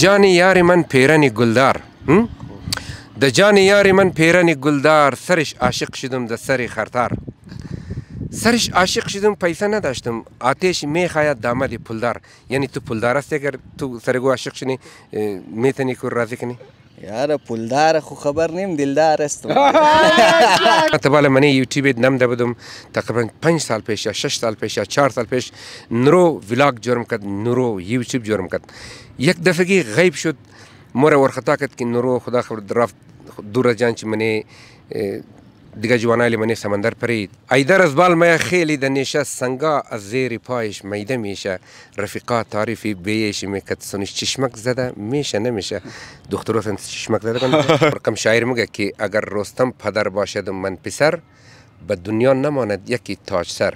جانی یاری من پیرنی گلدار د جانی یاری من پیرنی گلدار سرش عاشق شدم د سری خرتار سرش عاشق شدم پیسه نداشتم آتش میخواید دامد پولدار یعنی تو پولدار هستی اگر تو سرگو عاشق شنی میتونی کور راضی کنی یاره پولدار خو خبر نیم دلدار هستم تباله من یوټیوب نم ده بدم تقریبا 5 سال پیش یا 6 سال پیش یا 4 سال پیش نرو ولاگ جرم کرد نرو یوټیوب جرم کرد یک دفعه غیب شد ما را ورخطا کرد که نورو خدا خبر رفت دور از جان چی منه دیگه جوانای منه سمندر پرید ایدر از بالمای خیلی دنیشه سنگا از زیر پایش میده میشه رفیقا تعریفی بیش میکد سنش چشمک زده میشه نمیشه دخترو سنش چشمک زده کن رقم شاعر میگه که اگر رستم پدر باشد و من پسر به دنیا نماند یکی تاج سر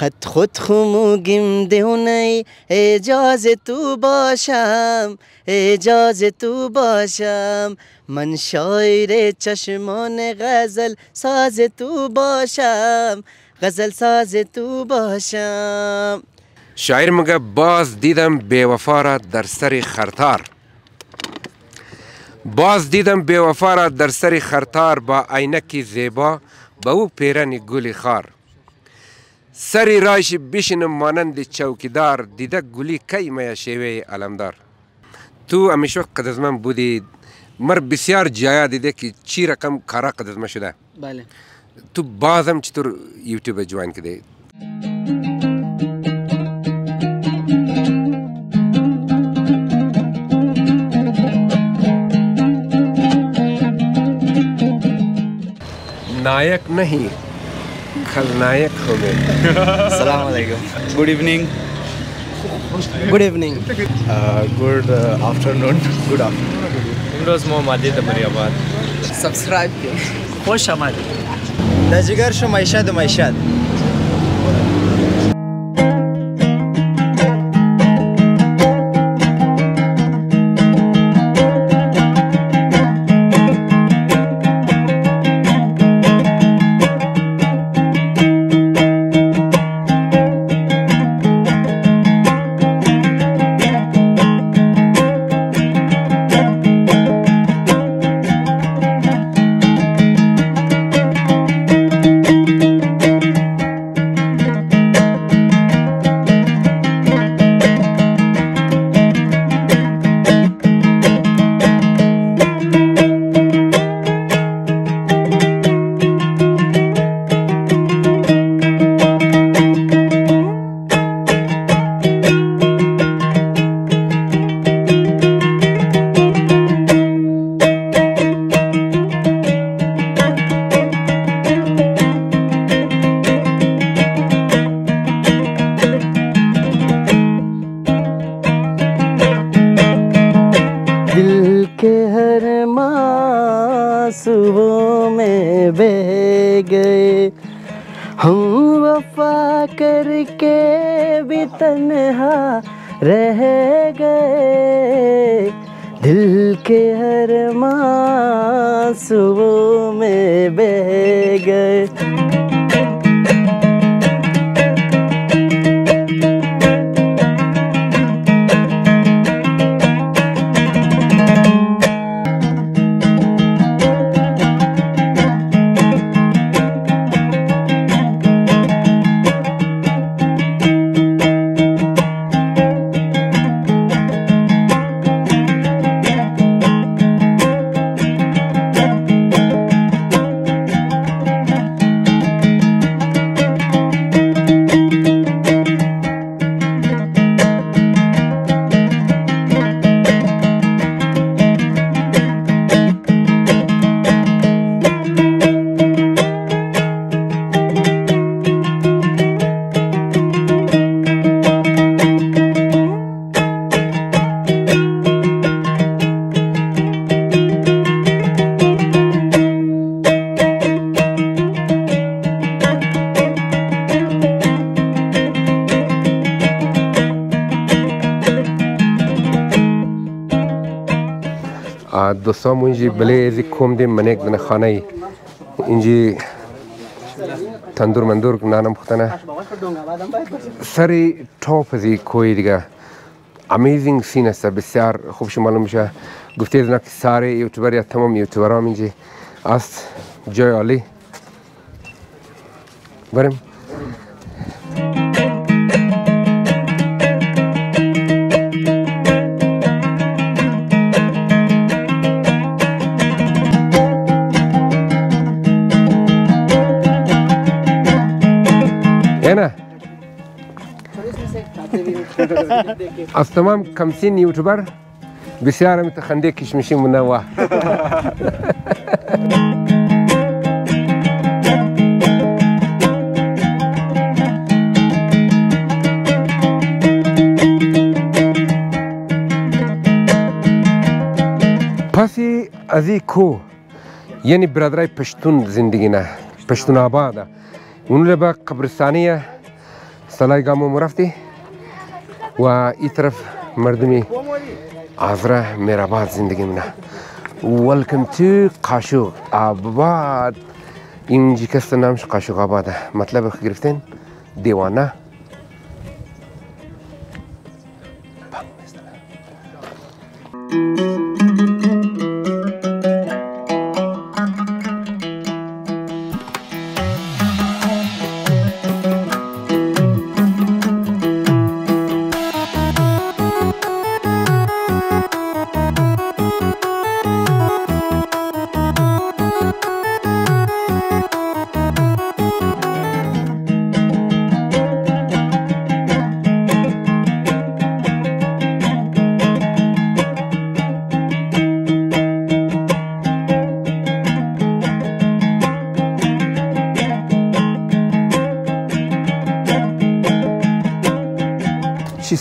قد خود خموگیم دیونه اجاز تو باشم اجازه تو باشم من شاعر چشمان غزل ساز تو باشم غزل ساز تو باشم شاعر مگه باز دیدم بی را در سر خرتار باز دیدم بی را در سر خرتار با عینکی زیبا با او پیرن گل خار سری راشی بشینم مانند چوکیدار دیده گلی کیمه شیوه علمدار تو همیشه قد از من بودی مر بسیار جایا دیده که چی رقم کارا قد از من شده بله تو بازم چطور یوتیوب جوان کده नायक नहीं खलनायक हो गए good evening good evening good afternoon good afternoon subscribe खुश हमारे नजगर तन्हा रह गए दिल के हर मासूम من یک دنه خانه اینجی تندور مندور نانم خوتنه سری تاپ زی کوی دیگه امیزینگ سین است بسیار خوبش معلوم میشه گفته دنه که ساره یوتیوبر یا تمام یوتیوبر هم اینجی است جای عالی بریم از تمام کمسین یوتیوبر بسیارم تخنده کشمشی منوه پسی از این کو یعنی برادرای پشتون زندگی نه پشتون آباده اون لبا قبرستانیه سلای گامو مرفتی و این طرف مردم آزرا میرآباد زندگی منه ولکم تو قاشوق آباد اینجی کس نامش قاشوق آباده مطلب رو گرفتین دیوانه Thank you.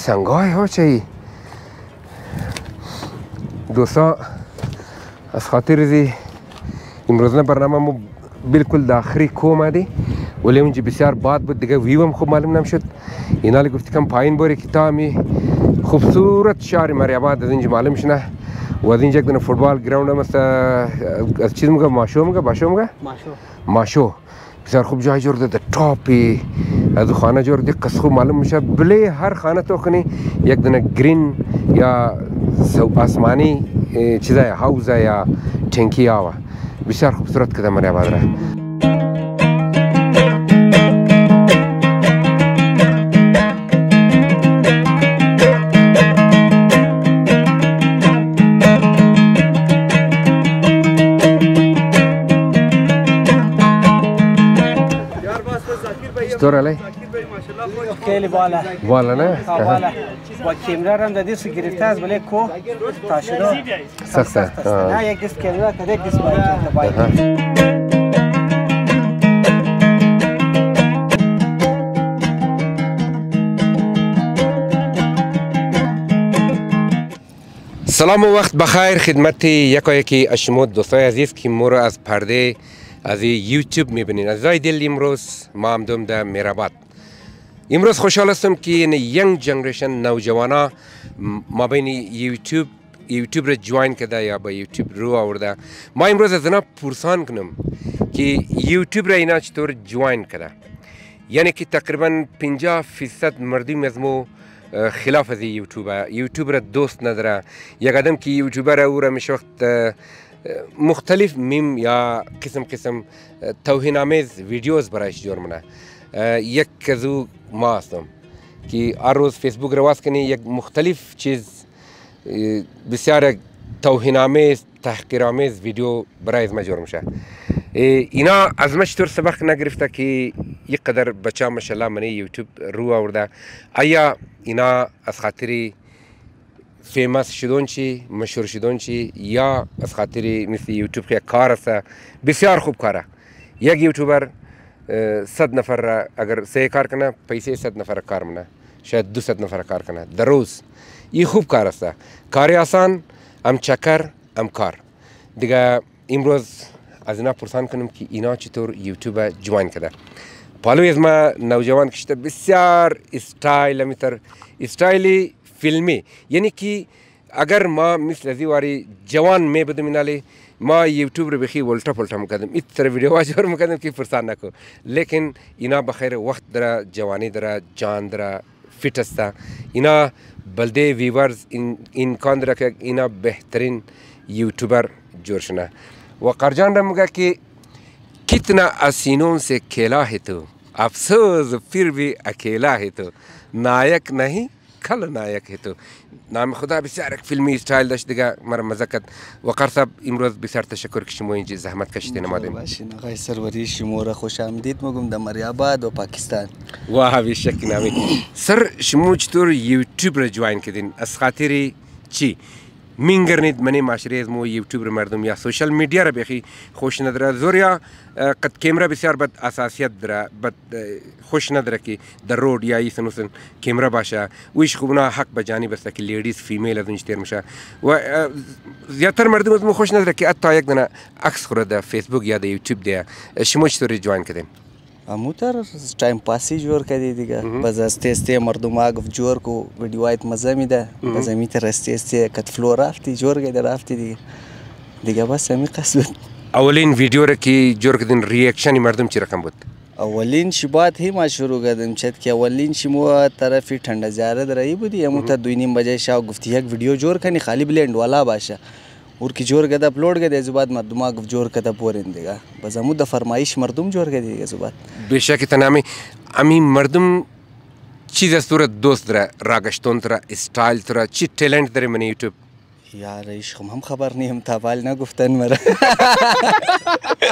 Shanghai هاشي دوسا از خاطر زی امروزنه برنامه مو بالکل داخلی کوم دی ولی اونجا بسیار باد بود دیگه ویوم خوب معلوم نمیشد اینا لی گفت کم پایین بوری که تامی خوبصورت شهر مریاباد از اینجا معلوم شنه و از اینجا کنه فوتبال گراوند هم است از چیز مگه ماشو مگه باشو مگه ماشو ماشو بسیار خوب جای جور ده تاپی Adıkhane dik kısgı malum müşe bile her khane tokini yekdine green ya asmani çize havza ya tenki yava. Bişar khubsurat kıdamar ya badra. چطور علی؟ خیلی بالا بالا نه؟ بالا با کیمره رم در دیست گرفته از بله کو تا سخته نه یک دیست کیمره، کده یک دیست باید سلام و وقت بخیر خدمت یکی اشمود دوستای عزیز که ما از پرده از یوتیوب میبینین از دل امروز ما هم در میرآباد امروز خوشحال هستم که این ینگ جنریشن نوجوانا ما بین یوتیوب یوتیوب رو جوین کرده یا به یوتیوب رو آورده ما امروز از اینا پرسان کنم که یوتیوب را اینا چطور جوین کرده یعنی که تقریبا 50 فیصد مردم از مو خلاف از یوتیوب یوتیوب را دوست نداره یک آدم که یوتیوبر او را میشه وقت مختلف میم یا قسم قسم توهین آمیز ویدیوز برایش جور منه یک کزو ما هستم که هر روز فیسبوک رواز کنی یک مختلف چیز بسیار توهین آمیز تحقیر آمیز ویدیو برای از ما جور میشه اینا از ما چطور سبق نگرفته که یک قدر بچه ماشاءالله منی یوتیوب رو آورده آیا اینا از خاطری فيماس شدون چی مشهور شدون چی یا از خاطر مثل یوتیوب که کار است بسیار خوب کاره یک یوتیوبر صد نفر را اگر صحیح کار کنه پیسې صد نفر کار منه شاید 200 نفر کار کنه در روز این خوب کار است کاری آسان هم چکر هم کار دیگه امروز از اینا پرسان کنم که اینا چطور یوتیوب جوان کرده پالوی از ما نوجوان کشته بسیار استایل میتر استایلی फिल्में यानी कि अगर माँ मिस लजीवारी जवान में बद मिनाले माँ यूट्यूब बेखी उल्टा पुलटा मुकदम इस तरह वीडियो और मुकदम की फुरसान को लेकिन इना बखैर वक्त दरा जवानी दरा जान दरा फिटस्ता इना बल्दे वीवर्स इन इन कौन दरा के इना बेहतरीन यूट्यूबर जोरशना व करजान रमुगा कि कितना असीनों से खेला है तो अफसोस फिर भी अकेला है तो नायक नहीं كلا نايك هيتو نعم خدا بسعرك فيلمي ستايل داش دقا مر مزكت وقرثب امروز بسر تشکر کشمو اینجا زحمت کشیدین اومدین باشین آقای سروری شما را خوش آمدید مگم در مریاباد و پاکستان واه بیشک نامی سر شما چطور یوتیوب را جوین کردین از خاطر چی مین گرنید منی معاشره از مو یوټیوبر مردم یا سوشل میډیا را بخي خوش ندره زوریا قد کیمرا بسیار بد اساسیت دره بد خوش ندره کی در روډ یا ایسنوسن کیمرا باشه ویش خوبنا حق به جانب است کی لیډیز فیمیل از نشتر مشه و زیاتر مردم از مو خوش ندره کی اتا یک دنه عکس خورده فیسبوک یا د یوټیوب دی شمو چتوری جوان کړم амутар чайм паси ҷӯр кардидига баз асте асте мардум агов ҷӯр ку видиоайт маза мида баз амитар асте асте катфло рафти ҷӯр карда рафти дига дига бас ҳами қас буд اولین ویدیو را که جور کردن ریاکشن مردم چی رقم بود اولین شی بعد هم شروع کردم چت که اولین شی مو طرف ٹھنڈا زیارت رہی بودی امو تا دوی نیم بجے شاو گفتی یک ویدیو جور کنی خالی بلند والا باشه ورکی جوړ کده اپلوډ کده زبات مردما جوړ کده پورین دیگه بزمو د فرمایش مردم جوړ کده دیگه زبات بشک تنامی امی مردم چی دستور دوست دره راگشتون دره استایل دره چی ټیلنت داره من یوتیوب یار ایش هم خبر نیم تابال نگفتن مرا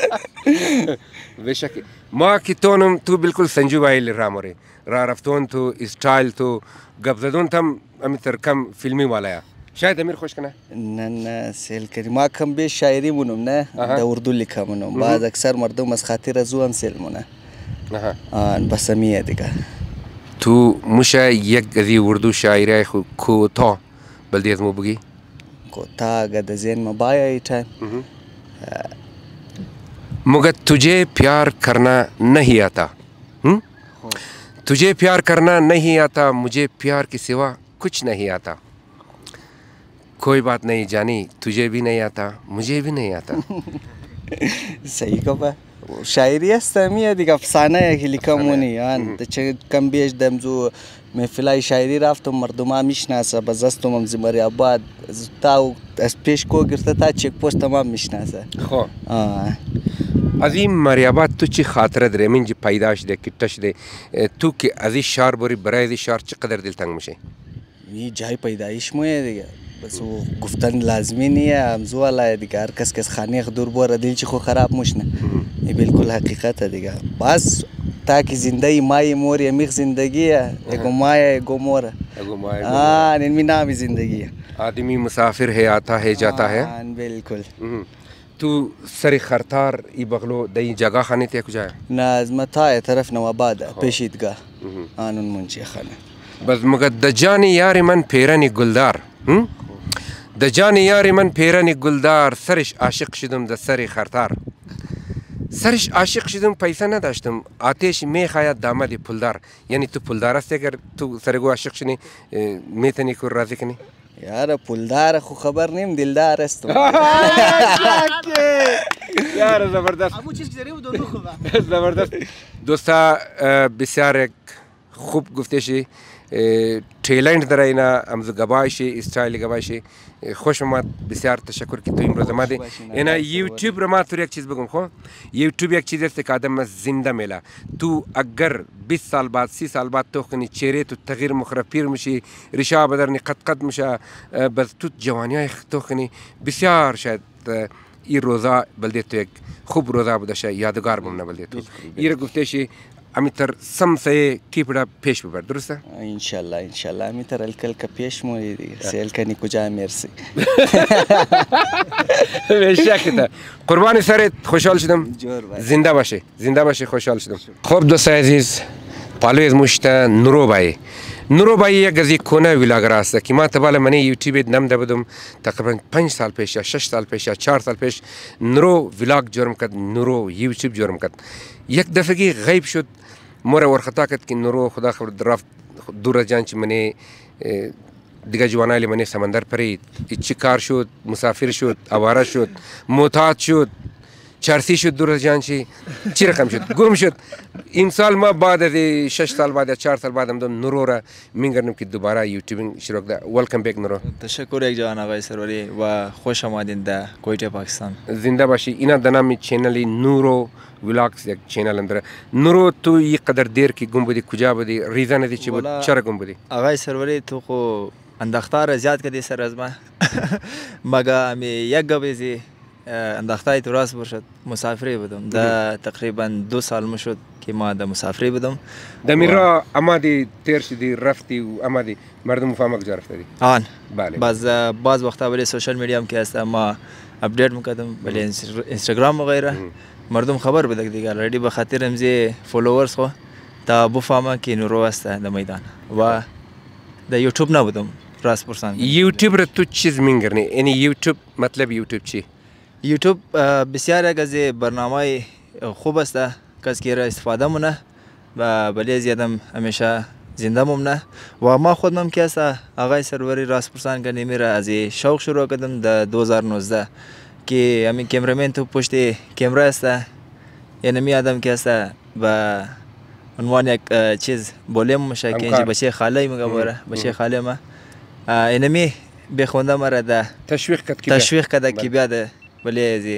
بشک ما که تونم تو بالکل سنجو بایل را مره را رفتون تو استایل تو گبزدون تم امی ترکم فیلمی والایا شاعر امير خوش کنه نن سیل کړي ما کوم به شاعري مونږ نه د اردو لیکمنو بعد اکثر مردم از خاطر زو انسل مونږ نه آن بسمیه دیگه تو مشا یک ازي اردو شاعري خو کوتا بل دې مو بګي کوتا غد زين مبايا ایټه مگر तुझे प्यार करना नहीं आता हुँ? तुझे प्यार करना नहीं आता मुझे प्यार के सिवा कुछ नहीं आता कोई बात नहीं जानी तुझे भी नहीं आता मुझे भी नहीं आता सही कब शायरी असता मी अधिक अफसाना आहे ही लिखामुनी आणि त्याचे कम बेश दम जो मेहफिला शायरी राफतो मर्दुमा मिशनासा बजस तो ममजी मरे आबाद ताऊ पेश को गिरता था चेक पोस्ट तमाम मिशना मिशनासा हो हाँ। अजीम मरियाबाद तुझी खातर दरे मिंजी पैदाश दे किटश दे तू के अजी शार बोरी बरा अजी शार चकदर दिल तंग मुझे ये जाय पैदाइश मुझे سو گفتن لازمی نیه امزو والا دیگه هر کس کس خانه دور بوره دلچی خو خراب مشنه این بالکل حقیقت دیگه بس تاکي زندگی مای موریا میخ زندگیه اگو مای اگو مورا اگو مای हाँ इनमें नाम ही जिंदगी है आदमी मुसाफिर है आता है जाता है हाँ बिल्कुल تو سری خرطار ای بغلو دی جگا خانه ته کجا نه از متای طرف نو آباد پیشیدگاه آنون منچی خانه بس مگه دجانی یاری من پیرانی گلدار د جان یاری من پیرن گلدار سرش عاشق شدم د سری خرتار سرش عاشق شدم پیسه نداشتم آتش میخواید دامد پولدار یعنی تو پولدار است اگر تو سرگو عاشق شنی میتونی کور راضی کنی یار پولدار خو خبر نیم دلدار است یار زبردست همون چیز که داریم دو خوبه زبردست دوستا بسیار خوب گفته شه تیلند در اینا امز گبایشه استایل گبایشه خوش اومد بسیار تشکر که تو امروز اومدی اینا یوتیوب رو ما تو یک چیز بگم خو یوتیوب یک چیز است که آدم زنده میلا تو اگر 20 سال بعد 30 سال بعد تو خنی چهره تو تغییر مخرب پیر میشی ریشه بدرنی قد قد میشه بس تو جوانی تو خنی بسیار شاید این روزا بلدی تو یک خوب روزا بودشه یادگار بمونه بلدی تو این گفته شی আমি তার সমসয়ে কিপড়া পেশ পেপার درسته ইনশাআল্লাহ ইনশাআল্লাহ আমি তার الكلكه পেশ মো সেলকানি কুজা مرسي بشکته قربان سرت خوشحال شدم زنده باشه زنده باشه خوشحال شدم خب دوستای عزیز پالوی از مشت نوروبای نوروبای یک از کونه ویلاگر است که ما تبال من یوتیوب نم ده بدم تقریبا 5 سال پیش یا 6 سال پیش یا 4 سال پیش نورو ویلاگ جرم کرد نورو یوتیوب جرم کرد یک دفعه غیب شد مرا ورختا کت که نورو خدا خبر درافت دور جان چې منی دیگه جوانای منی سمندر پرید چی کار شد مسافر شد آواره شد معتاد شد چارسی شد درست جان چی چی رقم شد گم شد این سال ما بعد از شش سال بعد یا چهار سال بعد هم دم نورو را میگردم که دوباره یوتیوبینگ شروع کرد ولکم بیک نورو تشکر یک جان آقای سروری و خوش آمدین در کویت پاکستان زنده باشی اینا دنامی چینلی نورو ولاگز یک چینل اندره نورو تو یه قدر دیر که گم بودی کجا بودی ریزن دی چی بود چرا گم بودی آقای سروری تو خو اندختار زیاد کدی سر از ما مگه امی یک گبیزی انداخته تراس باشد مسافری بودم ده تقریبا دو سال مشد که ما ده مسافری بودم ده میرا اما دی تیر شدی رفتی و اما دی مردم مفهمه کجا رفته دی آن بله باز باز وقتا ولی سوشل میدیا هم که هست ما اپدیت میکردم ولی اینستاگرام و غیره مردم خبر بدک دیگه ردی به خاطر امزی فولورز خو تا بفهمه که نورو است ده میدان و ده یوتیوب نبودم راست پرسان یوتیوب رو تو چیز میگرنی یعنی یوتیوب مطلب یوتیوب چی یوتیوب بسیار گزی برنامه خوب است کس که را استفاده مونه و بلی زیادم همیشه زنده ممنه و ما خودم که است آقای سروری راست پرسان کنیم را از شوق شروع کردم در 2019 که همین کمرمن تو پشت کمرا است یعنی می آدم که است و عنوان یک چیز بولیم مشه که اینجا بچه خاله مگه باره بچه خاله ما اینمی بخونده مرا ده تشویق کد که بیا تشویق کد که بیا ده بلې زی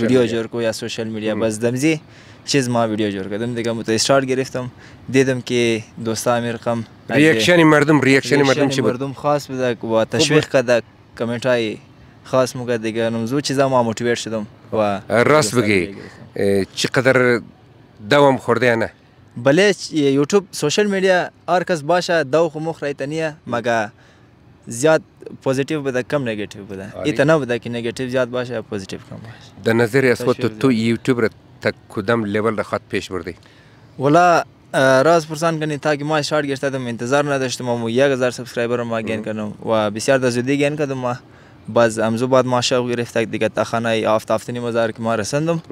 ویډیو جوړ کو یا سوشل میډیا بس دمزی چیز ما ویډیو جوړ کردم دیگه مت استارت گرفتم دیدم که دوستا میرقم ریاکشن مردم ریاکشن مردم چی مردم خاص بده و تشویق کده کامنت های خاص مګه دیگه نمزو چیزا ما موټیویټ شدم و راست بگی چقدر دوام خورده نه بلې یوټیوب سوشل میډیا هر کس باشه دو خو مخ رايتنیه مګه زیاد پوزیتیو بوده کم نگاتیو بوده ایتا نبوده که نگاتیو زیاد باشه یا پوزیتیو کم باشه در نظر اسوات تو, تو یوتیوب را تا کدام لیول خود پیش بردی والا راز پرسان کنید تا که ما شارت گرفتم انتظار نداشتم و یک هزار سابسکرایبر ما گین کردم و بسیار در زودی گین کردم باز امزو بعد ما شوق گرفت دیگه تا خانه هفت هفته نیم هزار که ما رسندم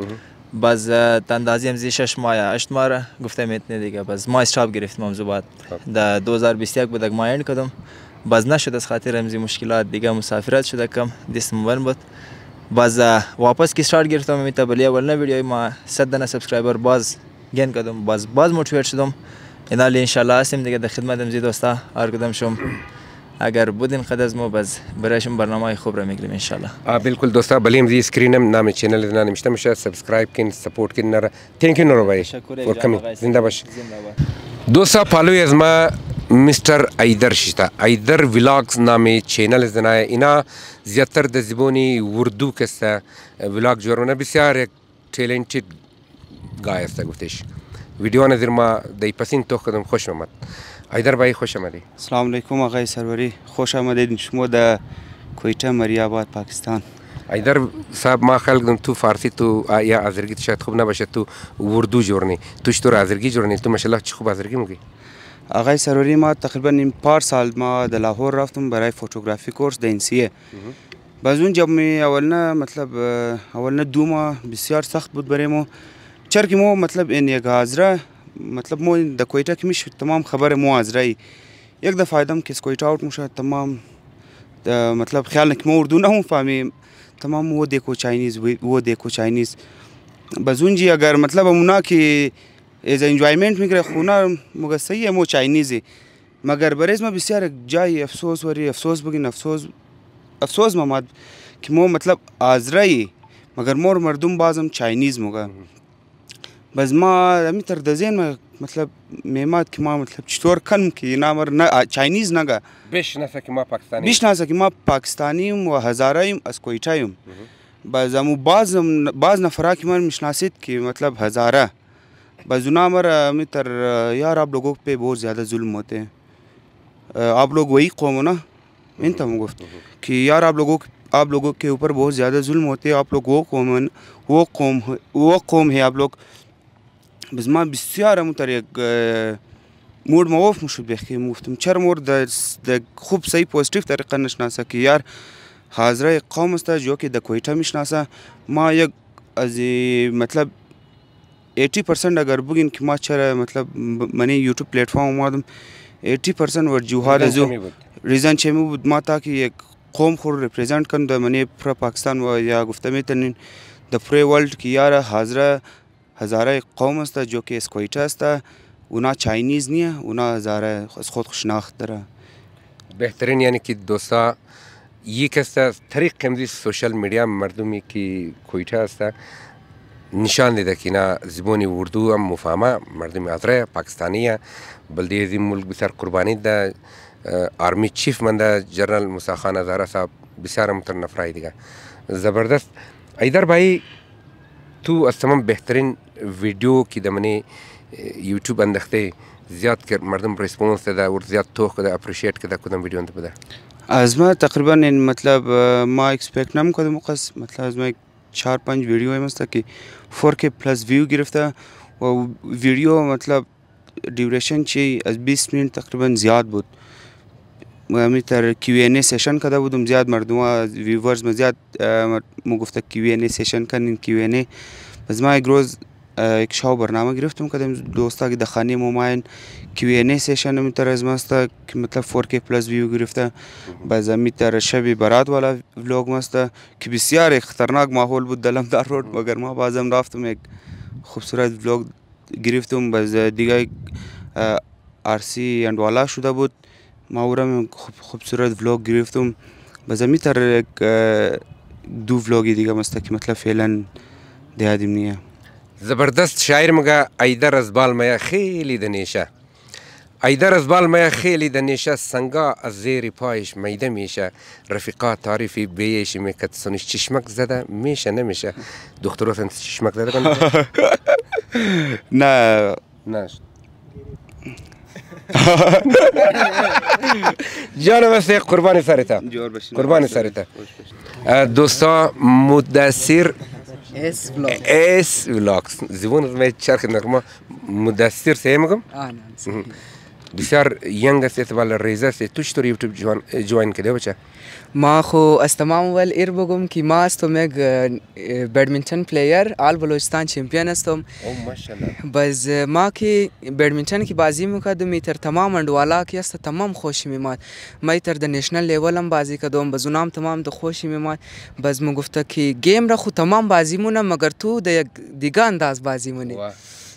باز تندازی امزی شش ماه یا هشت ماه گفتم اتنی دیگه باز ما استاپ گرفتم امزو بعد در 2021 بودک ما اند کردم باز نشد از خاطر همزی مشکلات دیگه مسافرت شده کم دست من بود باز واپس کی استارت گرفتم می تبلیه ولنه ویدیو ما 100 دنه سبسکرایبر باز گین کردم باز باز موټیویټ شدم اینا لی ان شاء الله اسیم دیگه در خدمت هم دوستا هر کدام شم اگر بودین خد از ما باز برایشم برنامه خوب را میگیریم ان شاء الله بالکل دوستا بلیم زی اسکرین هم نام چینل دینا نمیشته میشه سابسکرایب کن سپورت کن نرا تینک یو نور بای فور کمینگ زنده باش دوستا پالوی از ما مستر ایدر شته ایدر ولاگز نامی چینل زنای اینا زیاتر د زبونی وردو کسه ولاگ جوړونه بسیار یک ټیلنټډ گای است گفتش ویدیو نظر ما د پسین تو خدم خوش آمد ایدر بای خوش آمدی السلام علیکم آقای سروری خوش آمدید شما د کویټه مریاباد پاکستان ایدر صاحب ما خلق دم تو فارسی تو یا آذرگی شاید خوب نباشه تو وردو جورنی توش تو آذرگی جورنی تو ماشاءالله چه خوب آذرگی میگی آقای سروری ما تقریبا پار سال ما در لاهور رفتم برای فوتوگرافی کورس در انسیه باز اونجا می اولنا مطلب اولنا دو ماه بسیار سخت بود برای ما چرکی ما مطلب این یک حاضره مطلب ما در کویتا که میشه تمام خبر مو حاضره یک دفعه ایدم که کویتا اوت میشه تمام مطلب خیال نکم اردو نه فهمی تمام वो देखो चाइनीज़ वो देखो चाइनीज़ बस उन जी अगर मतलब हम ना कि از انجوایمنت میگیره خونه مگسته مو چاینیزی مگر برز ما بسیار جای افسوس وری افسوس بگین افسوس افسوس ما ماد که مو مطلب آزرایی مگر مور مردم بازم چاینیز مگه بس ما همی تر دزین ما مطلب میماد که ما مطلب چطور کنم که اینا مر نه چاینیز نگه بشناسه که ما پاکستانی بشناسه که ما پاکستانیم و هزارایم از کویتایم بس امو بازم باز نفرا که من میشناسید که مطلب هزاره बजुनामर मित्र यार आप लोगों पे बहुत ज़्यादा जुल्म होते हैं आप लोग वही कौम हो ना इन तम गुफ्त कि यार आप लोगों आप लोगों के ऊपर बहुत ज़्यादा जुल्म होते हैं आप लोग वो कौम वो कौम वो कौम है आप लोग بزما بسیار متریک مور موف مشبه کی مفتم چر مور د خوب صحیح پوزټیو طریقه نشناسه کی یار حاضر قوم است جو کی د کویټه مشناسه ما یک از مطلب 80 परसेंट अगर बुगिन की माच रहा मतलब मैंने यूट्यूब प्लेटफॉर्म मादम 80 परसेंट वजूहत जो रीज़न छेमी बुद मा था कि एक कौम खुर रिप्रेजेंट कन दो मैंने पूरा पाकिस्तान व या गुफ्ता में तन द पूरे वर्ल्ड की यार हाजरा हज़ारा एक कौम हस्ता जो कि स्कोइटा हस्ता उना चाइनीज़ नहीं है उना हज़ारा खुद खुशनाख्त रहा बेहतरीन यानी कि दोस्ता ये कैसा तरीक़ कमजी सोशल मीडिया मरदमी की खोइटा हस्ता نشان داده که اینا زبان اردو هم مفهمه مردم اتره پاکستانی بلده زی ملک بسیار قربانی ده آرمی چیف منده جنرال موسی خان هزاره صاحب بسیار متر نفرای دیگه زبردست ایدر بایی تو از تمام بهترین ویدیو که دمنه یوټیوب اندخته زیات کرد مردم ریسپانس ده ور زیات توخ کده اپریشییت کده کدام ویدیو انده بده از ما تقریبا این مطلب ما اکسپکت نمیکردم قص مطلب از ما 4 5 ویدیو هم است که 4K پلاس ویو گرفته و ویدیو مطلب دیوریشن چی از 20 مینت تقریبا زیاد بود ما تر کیو ان سیشن کده بودم زیاد مردم از ویورز ما زیاد ما گفته کیو ان سیشن کنین کیو ان از ما یک روز یک شاو برنامه گرفتم کدیم دوستا که دخانی موماین کیوینه سیشن می تر از ماست که مطلب 4K پلاس ویو گرفته بعد می تر شبی برات والا ولاگ ماست که بسیار خطرناک ماحول بود دلم در رود مگر ما بازم رفتم یک خوبصورت ولاگ گرفتم باز دیگه آرسی اند والا شده بود ما اورم خوب خوبصورت ولاگ گرفتم باز می تر دو ولاگی دیگه ماست که مطلب فعلا دیادیم نیه زبردست شاعر مگه ایدر از بالمیا خیلی دنیشه ایدر از بالمیا خیلی دنیشه سنگا از زیر پایش میده میشه رفیقا تعریفی بیش میکد سنش چشمک زده میشه نمیشه دکتر سنش چشمک زده کنه نه نه جان واسه قربان سرتا قربان سرتا دوستا مدثر اس بلوك اس بلوك زبون ما يتشارك نغمة مدثر سيمغم اه نعم صحيح بسار ينغا سيتبال الريزا سيتوشتر يوتيوب جوان جوان كده وچا ما خو استمام ول ایر بگم که ما استم یک بدمینتن پلیر آل بلوچستان چمپیون استم بز ما که بدمینتن که بازی میکردم میتر تمام اندوالا که است تمام خوش میماد ما تر د نشنل لیول هم بازی کردم بز اونام تمام د خوش میماد بز مو گفته که گیم را خو تمام بازی مونه مگر تو د یک دیگه انداز بازی مونه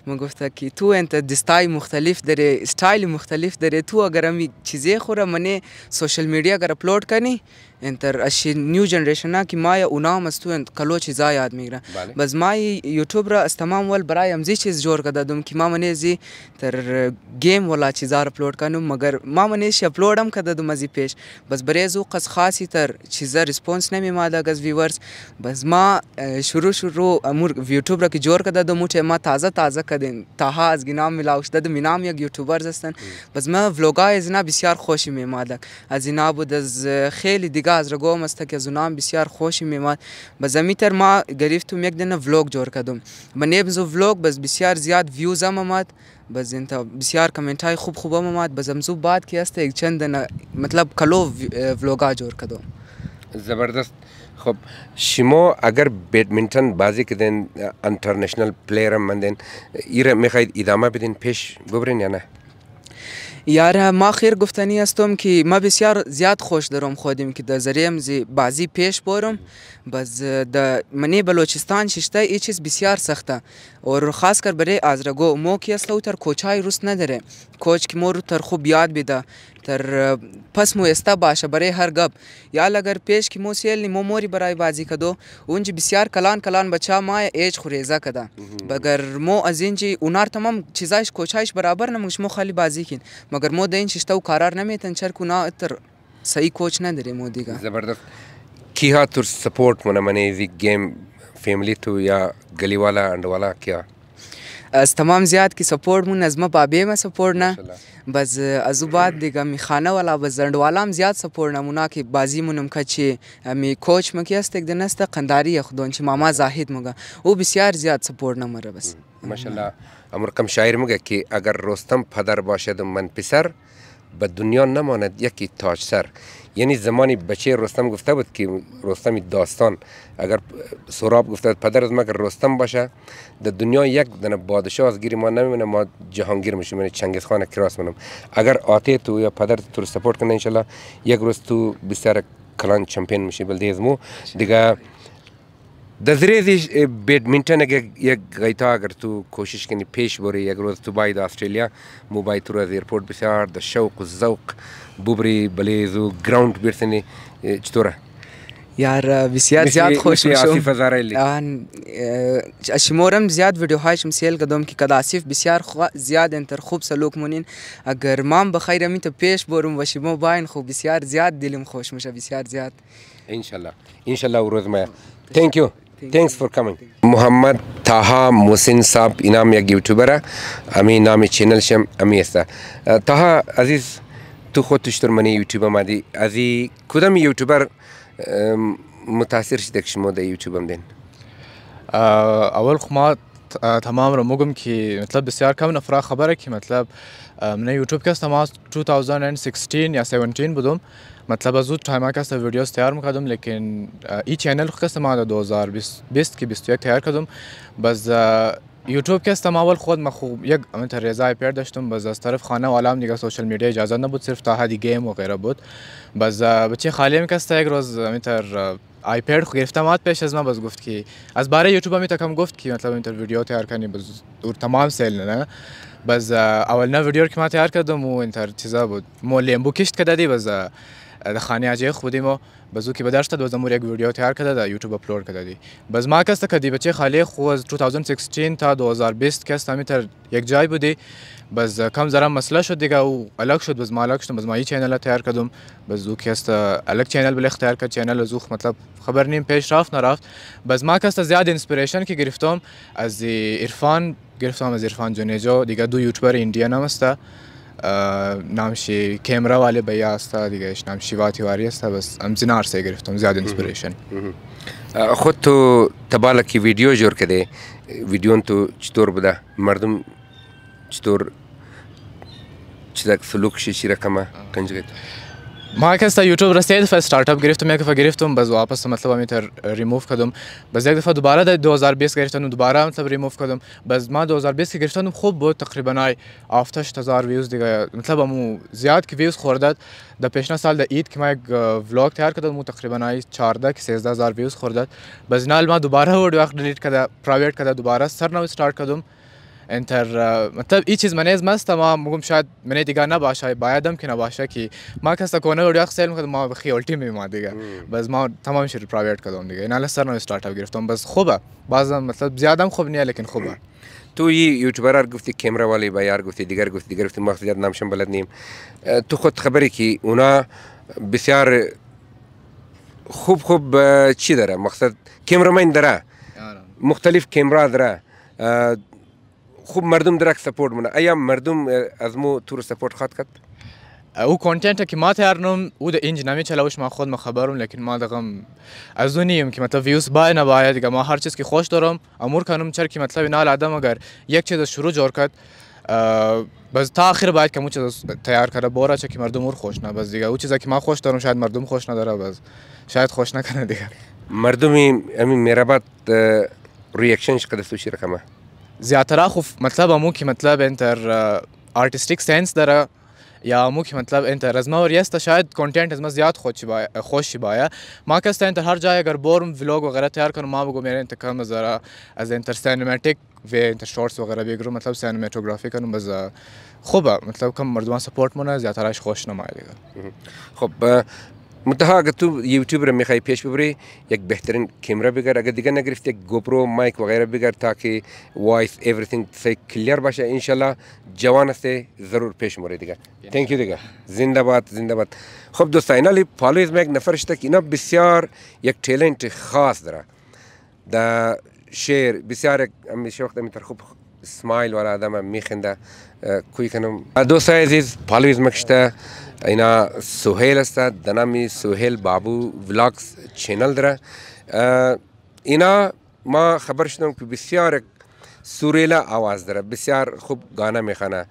ما گفته که تو انت دستای مختلف داره استایل مختلف داره تو اگر همی چیزی خوره منه سوشل میڈیا اگر اپلوڈ کنی انتر اشی نیو جنریشن کی ما یا اونام استو انت کلو چیزا یاد میگره بس ما یوټیوب را استمام ول برای امزی چیز جوړ کده دم کی ما منه زی تر گیم ولا چیزا اپلوډ کنم مگر ما منه شی اپلوډ هم کده د مزي پیش بس بریزو قص خاصی تر چیزا ریسپانس نه ما دا گز ویورز بس ما شروع شروع امور یوټیوب را کی جوړ کده د موټه ما تازه تازه کردین تاها از گنام ملاوش دادم اینام یک یوتیوبر هستن بس من ولاگای از اینا بسیار خوشی میمادک از اینا بود از خیلی دیگه از رگوم است که از اونام بسیار خوشی میماد بس میتر ما گرفتم یک دنه ولاگ جور کردم من نبز ولاگ بس بسیار زیاد ویوز هم آمد بس انت بسیار کمنت های خوب خوب هم آمد بس امزو بعد که است یک چند دنه مطلب کلو ولاگا جور کردم زبردست خب شما اگر بیدمینتون بازی کردین انترنشنال پلیر مندین ایره میخواید ادامه بدین پیش ببرین یا نه یاره ما خیر گفتنی هستم که ما بسیار زیاد خوش درم خودم که در زریم زی بازی پیش برم بز د منی بلوچستان ششته ای چیز بسیار سخته و خاص کر برای ازرگو مو که اصلا تر کوچای روس نداره کوچ که مو رو تر خوب یاد بده در پس müyesser başa برای هر گپ یا اگر پیش ki موسیل نی موموری برای بازی کدو اونج بسیار کلان کلان بچا ما ایج خوریزا کدا بگر مو از اینج اونار تمام چیزایش کوچایش برابر نمش مو خالی بازی کین مگر مو دین ششتو قرار نمیتن چرکو نا اتر صحیح کوچ نداره مو دیگه زبردست کیا تر سپورٹ منه منی وی گیم فیملی تو یا گلی والا انڈ والا کیا از تمام زیاد که سپورت مون از ما بابه ما سپورت نه بس از بعد دیگه می خانه والا بس زندوالا هم زیاد سپورت نه مونږه کې بازی مونږ کچې می کوچ مکه است یک دنست قنداری خدون چې ماما زاهد مونږه او بسیار زیاد سپورت نه مره بس ماشاءالله امر کم شاعر مگه که اگر رستم پدر باشد من پسر به دنیا نماند یکی تاج سر یعنی زمانی بچه رستم گفته بود که رستم داستان اگر سراب گفته بود پدر از ما اگر رستم باشه در دنیا یک دن بادشاه از گیری ما نمیمونه ما جهانگیر میشیم یعنی چنگیز خان کراس منم اگر آتی تو یا پدر تو رو سپورت کنه انشالله یک روز تو بسیار کلان چمپین میشی بلده از مو دیگه د زریزی بیډمنټن کې یو غیتا اگر تو کوشش کنی پیش بوري یک روز تو باید استرالیا موبایل تر ایرپورټ بسیار د شوق و ذوق بوبري بليزو جراوند بيرسني چطوره یار بسیار زیات خوش مشم اشمورم زیاد ویدیوهای شم سیل کدوم کی کدا اسیف بسیار زیاد انتر خوب سلوک مونین اگر مام بخیر می ته پیش برم و شمو باین خو بسیار زیاد دلم خوش مشه بسیار زیاد ان شاء الله ان شاء الله روز ما thank you thanks for coming Mohammad Taha Mohsin साहब इनाम एक यूट्यूबर है अमी नाम चैनल शम अमी ऐसा ताहा अजीज़ تو خودت شترمنی یوتیوب آمدی از کدام یوتیوبر متاثر شده که شما در یوتیوب هم دین اول خو ما تمام رو میگم که مطلب بسیار کم نفر خبره که مطلب من یوتیوب که تماس 2016 یا 17 بودم مطلب از اون تایما که سر ویدیوز تیار میکردم لیکن ای چینل خو که ما در 2020 که 21 تیار کردم بس یوټوب که استم اول خود من خوب یک مثل رضای پیر داشتم باز از طرف خانه و عالم دیگه سوشل میدیا اجازه نبود صرف تا حدی گیم و غیره بود باز بچه خالی هم کسته یک روز مثل آیپد خو گرفتم پیش از ما باز گفت که از باره یوتیوب هم تکم گفت که مطلب اینتر ویدیو تیار کنی بز تمام سیل نه باز اول نه ویدیو که ما تیار کردم و انتر چیزا بود مو لیمبو کشت کده دی خانه خودی ما بازو که بداشته دوزم یک ویدیو تیار کرده در یوتیوب اپلود کرده دی باز ما کس که دی بچه خالی خو از 2016 تا 2020 کس تامی تر یک جای بودی باز کم زرم مسئله شد دیگه او الگ شد باز ما الگ شد باز ما این چینل تیار کردم باز او کس الگ چینل بل اختیار کرد چینل از مطلب خبر نیم پیش رفت نرفت باز ما کس زیاد اینسپیریشن که گرفتم از عرفان گرفتم از عرفان جونیجا دیگه دو یوتیوبر ایندیان هم هسته نامشی کامرا واله بیا است دیگه اش نام شیوا تیواری است بس ام زینار سے گرفتم زیاد انسپیریشن خود تو تبالکی ویدیو جور کده ویدیون تو چطور بده مردم چطور چې دا سلوک شي چې رقمه کنجګې ما کس تا یوتیوب رسید دفعه استارتاپ گرفتم یک دفعه گرفتم باز واپس مطلب همین تر ریموو کردم باز یک دفعه دوباره در 2020 گرفتم دوباره مطلب ریموو کردم باز ما 2020 که گرفتم خوب بود تقریبا ای 7000 ویوز دیگه مطلب مو زیاد که ویوز خورده د پیشنا سال د عید که ما یک ولاگ تیار کردم مو تقریبا ای 14 که 13000 ویوز خورده باز نال ما دوباره وډ وخت ډیلیټ کړه پرایویټ کړه دوباره سر نو سٹارټ کردم انتر مطلب ای چیز منیز مست ما مگم شاید منی دیگه نباشه بایدم که نباشه که ما کس کونه و ریاخ سیل میکنم ما بخی الٹی می ما دیگه بس ما تمام شیر پرایویت کردم دیگه نه سر نو استارت اپ گرفتم بس خوبه بعضا مطلب زیادم خوب نیه لیکن خوبه تو یه یوتیوبر گفتی کیمرا والی با یار گفتی دیگر گفتی دیگر گفتی ما زیاد نامشم بلد نیم تو خود خبری که اونا بسیار خوب خوب چی داره مقصد کیمرامین داره مختلف کیمرا داره خوب مردم درک سپورت مونه ایا مردم از مو تور سپورت خواهد کرد او کانتنت که ما ترنم او د انج نمی چلاوش ما خود ما خبرم لیکن ما دغم از اون نیم که مطلب ویوز با نه باید دیگه ما هر چیز که خوش دارم امور کنم چر که مطلب نه آدم اگر یک چیز شروع جور کرد بس تا آخر باید که اون چیز تیار کرده بارا چه که مردم اور خوش نه بس دیگه او چیزی که ما خوش دارم شاید مردم خوش نداره بس شاید خوش نکنه دیگه مردمی همین میربط ریاکشنش قد سوشی رقمه زیاتره خو مطلب امو که مطلب انتر آرتستیک سنس داره یا امو که مطلب انتر از ما وریستا شاید کنتینت از ما زیاد خوش بایا خوش بایا ما که انتر هر جای اگر بورم ویلوگ وغیرہ تیار کنم ما بگو میرے انتر کم زرا از انتر سینماتیک و انتر شورتس وغیرہ بگیرم مطلب سینماتوگرافی کنم بز خوبه مطلب کم مردمان سپورت مونه زیاترش خوش نمایدگا خب منتها अगर तू यूट्यूब में खाई पेश बबरे एक बेहतरीन कैमरा भी कर अगर दिखा ना गिरफ्त एक गोप्रो माइक वगैरह भी कर ताकि वॉइस एवरीथिंग सही क्लियर भाषा इन जवान से ज़रूर पेश मोरे दिखा थैंक यू दिखा जिंदाबाद जिंदाबाद खब दोस्ता इन फॉलोइज में एक नफर तक इन बसियार एक टैलेंट खास दरा दा شعر بسیار همیشه وقت میتر خوب اسمایل و آدم میخنده کوی کنم دوستای عزیز پالویز مکشته اینا سوهیل است دنامی سوهیل بابو ولاگز چینل داره اینا ما خبر شدم که بسیار سوریلا आवाज़ داره بسیار خوب گانه میخوانه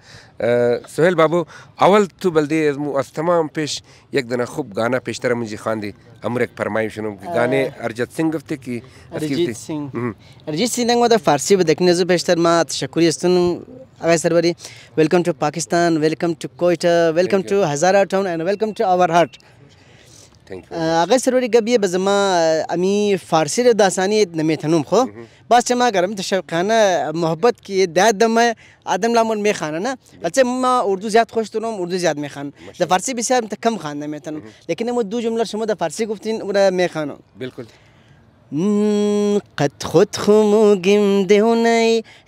سهیل بابو اول تو بلدی از مو از تمام پیش یک دنه خوب گانه پیشتر منجی خواندی امر یک فرمایش شنوم که گانه ارجت سنگ گفته کی ارجت سنگ ارجت سنگ دنگ مده فارسی به دکنه زو پیشتر ما تشکری استون آقای سروری ویلکم تو پاکستان ویلکم تو کویتا ویلکم تو هزارا ٹاؤن اینڈ ویلکم تو آور هارت آقای سروری گبیه به زما امی فارسی را داستانی نمیتنم خو باز چما گرم تشوقانه محبت کی دادم آدم لامون میخانه نه البته ما اردو زیاد خوش دارم اردو زیاد میخوانم در فارسی بسیار کم خوانده میتنم لیکن مو دو جمله شما در فارسی گفتین و میخوانم بالکل قد خود خموگیم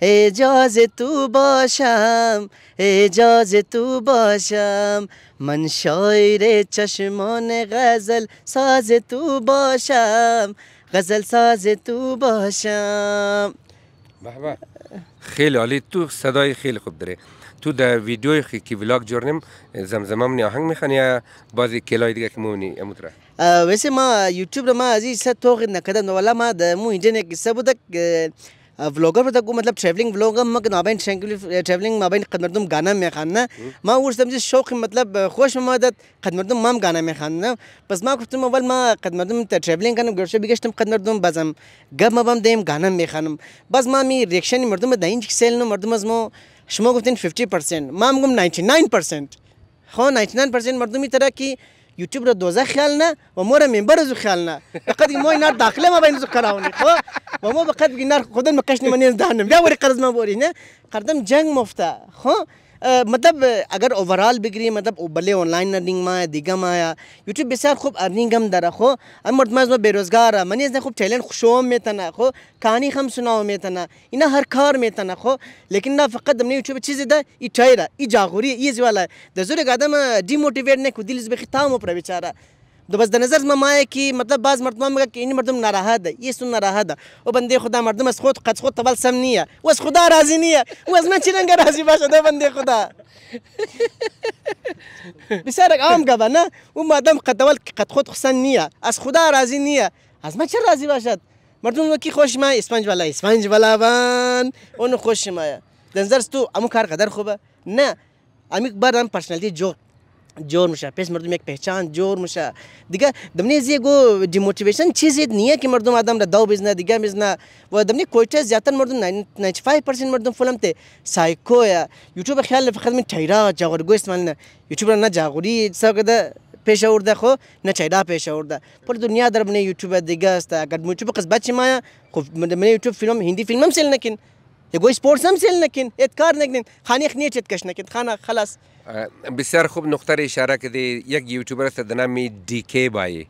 اجاز تو باشم اجاز تو باشم من شاعر چشمان غزل ساز تو باشم غزل ساز تو باشم بحبه خیلی عالی تو صدای خیلی خوب داره تو در ویدیوی که ولاگ جورنم زمزمه من آهنگ میخوانی یا بعضی کلای دیگه که مونی اموتره ویسه ما یوتیوب رو ما از این ست توقی نکدم دولا ما در مو اینجا نکسه بودک व्लॉगर होता को मतलब ट्रैवलिंग व्लॉग मग नाबाइन ट्रैवलिंग माबाइन खदमरदम गाना में खाना माँ उस समझे शौक मतलब खुश मदद खदमरदम माम गाना में खाना बस माँ खुद अवल माँ खदमरदम ट्रैवलिंग करना गर्श बिगेस्टम खदमरदम बजम गब मबम देम गाना में खानम बस माँ मी रिएक्शन मरदम दहीं सेल मरदम अजमो شما گفتین 50 پرسنت ما هم گفتم 99 پرسنت 99 پرسنت مردمی ترا کی یوتیوب را دوزه خیال نه و ما را از خیال نه فقط ما اینا داخله ما بین کراونی خو خب، و ما فقط اینا خودن مکش نمانی دهنم بیا وری قرض ما بوری نه قردم جنگ مفته خو خب، मतलब अगरि ओवरऑल बिक्री मतलब भले ऑनलाइन अर्निंग मां आहे दीगा मां आहे यूट्यूब बेसार ख़ूब अर्निंग हम दरा खो अन मुतमज़ में बेरोज़गार आहे मनी ख़ूब टैलेंट शो में तना खो कहानी हम सुनाओ में तना इन हर खार में तना खो लेकिन ना फ़क़त हमने यूट्यूब चीज़ दा ई टायर ई जागोरी ये जवाला है दजूर गादम डिमोटिवेट ने खुद दिल बेखिताम हो पर बेचारा तो बस नज़र ममा है कि मतलब बाज़ मरतबा में कि इन मरदम नाराहत है ये सुन नाराहत है वो बंदे खुदा मरदम अस खुद कच खुद तवल सम नहीं है वो अस खुदा राज़ी नहीं है वो अजमा चिरंगा राज़ी बाश है बंदे खुदा बिसारक आम का ना वो मदम कतवल कत खुद खसन नहीं है अस खुदा राज़ी नहीं है अजमा चिर राज़ी बाशद मरदम की खुश माँ स्पंज वाला स्पंज वाला बन उन खुश माया दंजर तो अमुक हर कदर खूब ना अमुक बार हम पर्सनैलिटी जोक جور میشه پیش مردم یک پہچان جور میشه دیگه دمنی زی گو دیموتیویشن چیزی نیه که مردم آدم را داو بزنه دیگه میزنه و دمنی کویچه زیاتر مردم 95% مردم فلم ته سایکو یا یوټیوب خیال فقط من چایرا جاغورگو استعمال نه یوټیوب نه جاغوری څنګه پیش آورده خو نه چایدا پیش آورده پر دنیا در بنی یوټیوب دیگه است اگر یوټیوب قسمت ما خب من یوټیوب فیلم هندی فیلم هم سیل نکن یه سپورت هم سل نکن اتکار نکنین خانیخ نیت اتکش نکن خانه خلاص بسیار خوب نقطه اشاره کردی یک یوتیوبر است به نام دی کی بای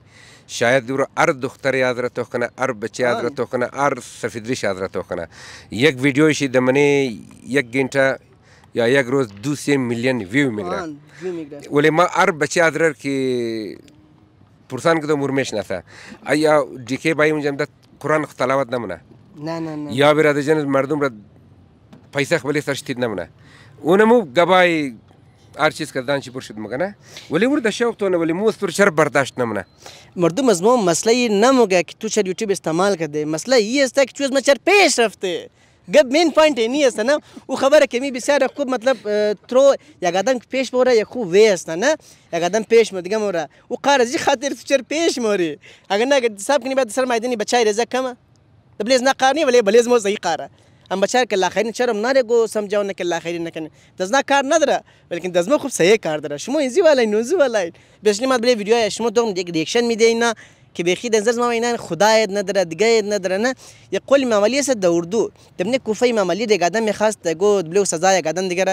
شاید دور ار دختر یاد را تو کنه ار بچه یاد را تو کنه ار سفیدریش یاد را تو کنه یک ویدیوشی دمنه یک گنټه یا یک روز دو سه میلیون ویو میگره ولی ما ار بچه یاد را که پرسان کدوم مرمش نسه ایا دی کی بای مجمد قرآن تلاوت نمونه نه نه نه یا برادر جنس مردم را پیسه خبلی سرش تید نمونه اونمو گبای هر چیز کردن چی برشد مگنه ولی ورد شوق تو نه ولی مو پر شر برداشت نمونه مردم از ما مسئله نموگه که تو چر یوتیوب استعمال کرده مسئله یه است که چیز ما چر پیش رفته گب مین پوینت اینی است نه او خبره که می بسیار خوب مطلب ترو یک آدم پیش بوره یک خوب وی است نه یک آدم پیش مو دیگه موره او قرضی خاطر تو چر پیش موری اگر نه حساب کنی بعد سر میدانی بچای رزق کمه د بلیز نه قار نه ولی بلیز مو صحیح قاره اما چار که لاخرین چرم نره گو سمجاو نه که لاخرین نکنه دزنا کار نداره ولیکن دزما خوب سعی کار داره شما اینزی ولای نوزی ولای بشنی مات بلی ویدیو شما دوم دیگه ریاکشن میده اینا که بخی دنزر ما اینا خدایت نداره دیگه نداره نه یه قول معاملی است دوردو دمنه کوفه معاملی دیگه آدم میخواست گو بلو سزا یک آدم دیگه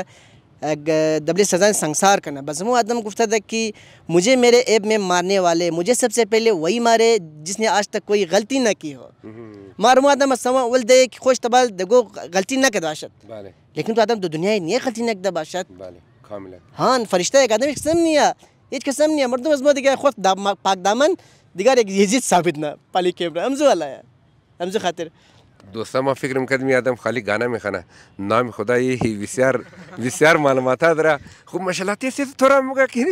डब्ल्यू सजान संसार करना बजमो आदम गुफ्ता था कि मुझे मेरे ऐप में मारने वाले मुझे सबसे पहले वही मारे जिसने आज तक कोई गलती ना की हो मारमो आदम समा उल दे कि खुश तबाल देखो गलती ना कदाशत लेकिन तो आदम तो दुनिया नहीं गलती ना कदाशत हाँ फरिश्ता एक आदम कसम नहीं आ एक कसम नहीं आ मर्दम मजमो दिखा खुद दाम, पाक दामन दिगार एक यजीद साबित ना पाली कैमरा हमजो वाला है हमजो खातिर دوستم فکر میکردم یادم خالی گانه میخونه نام خدا یه بسیار بسیار معلومات داره خوب ماشاءالله تیسی تو را مگه کی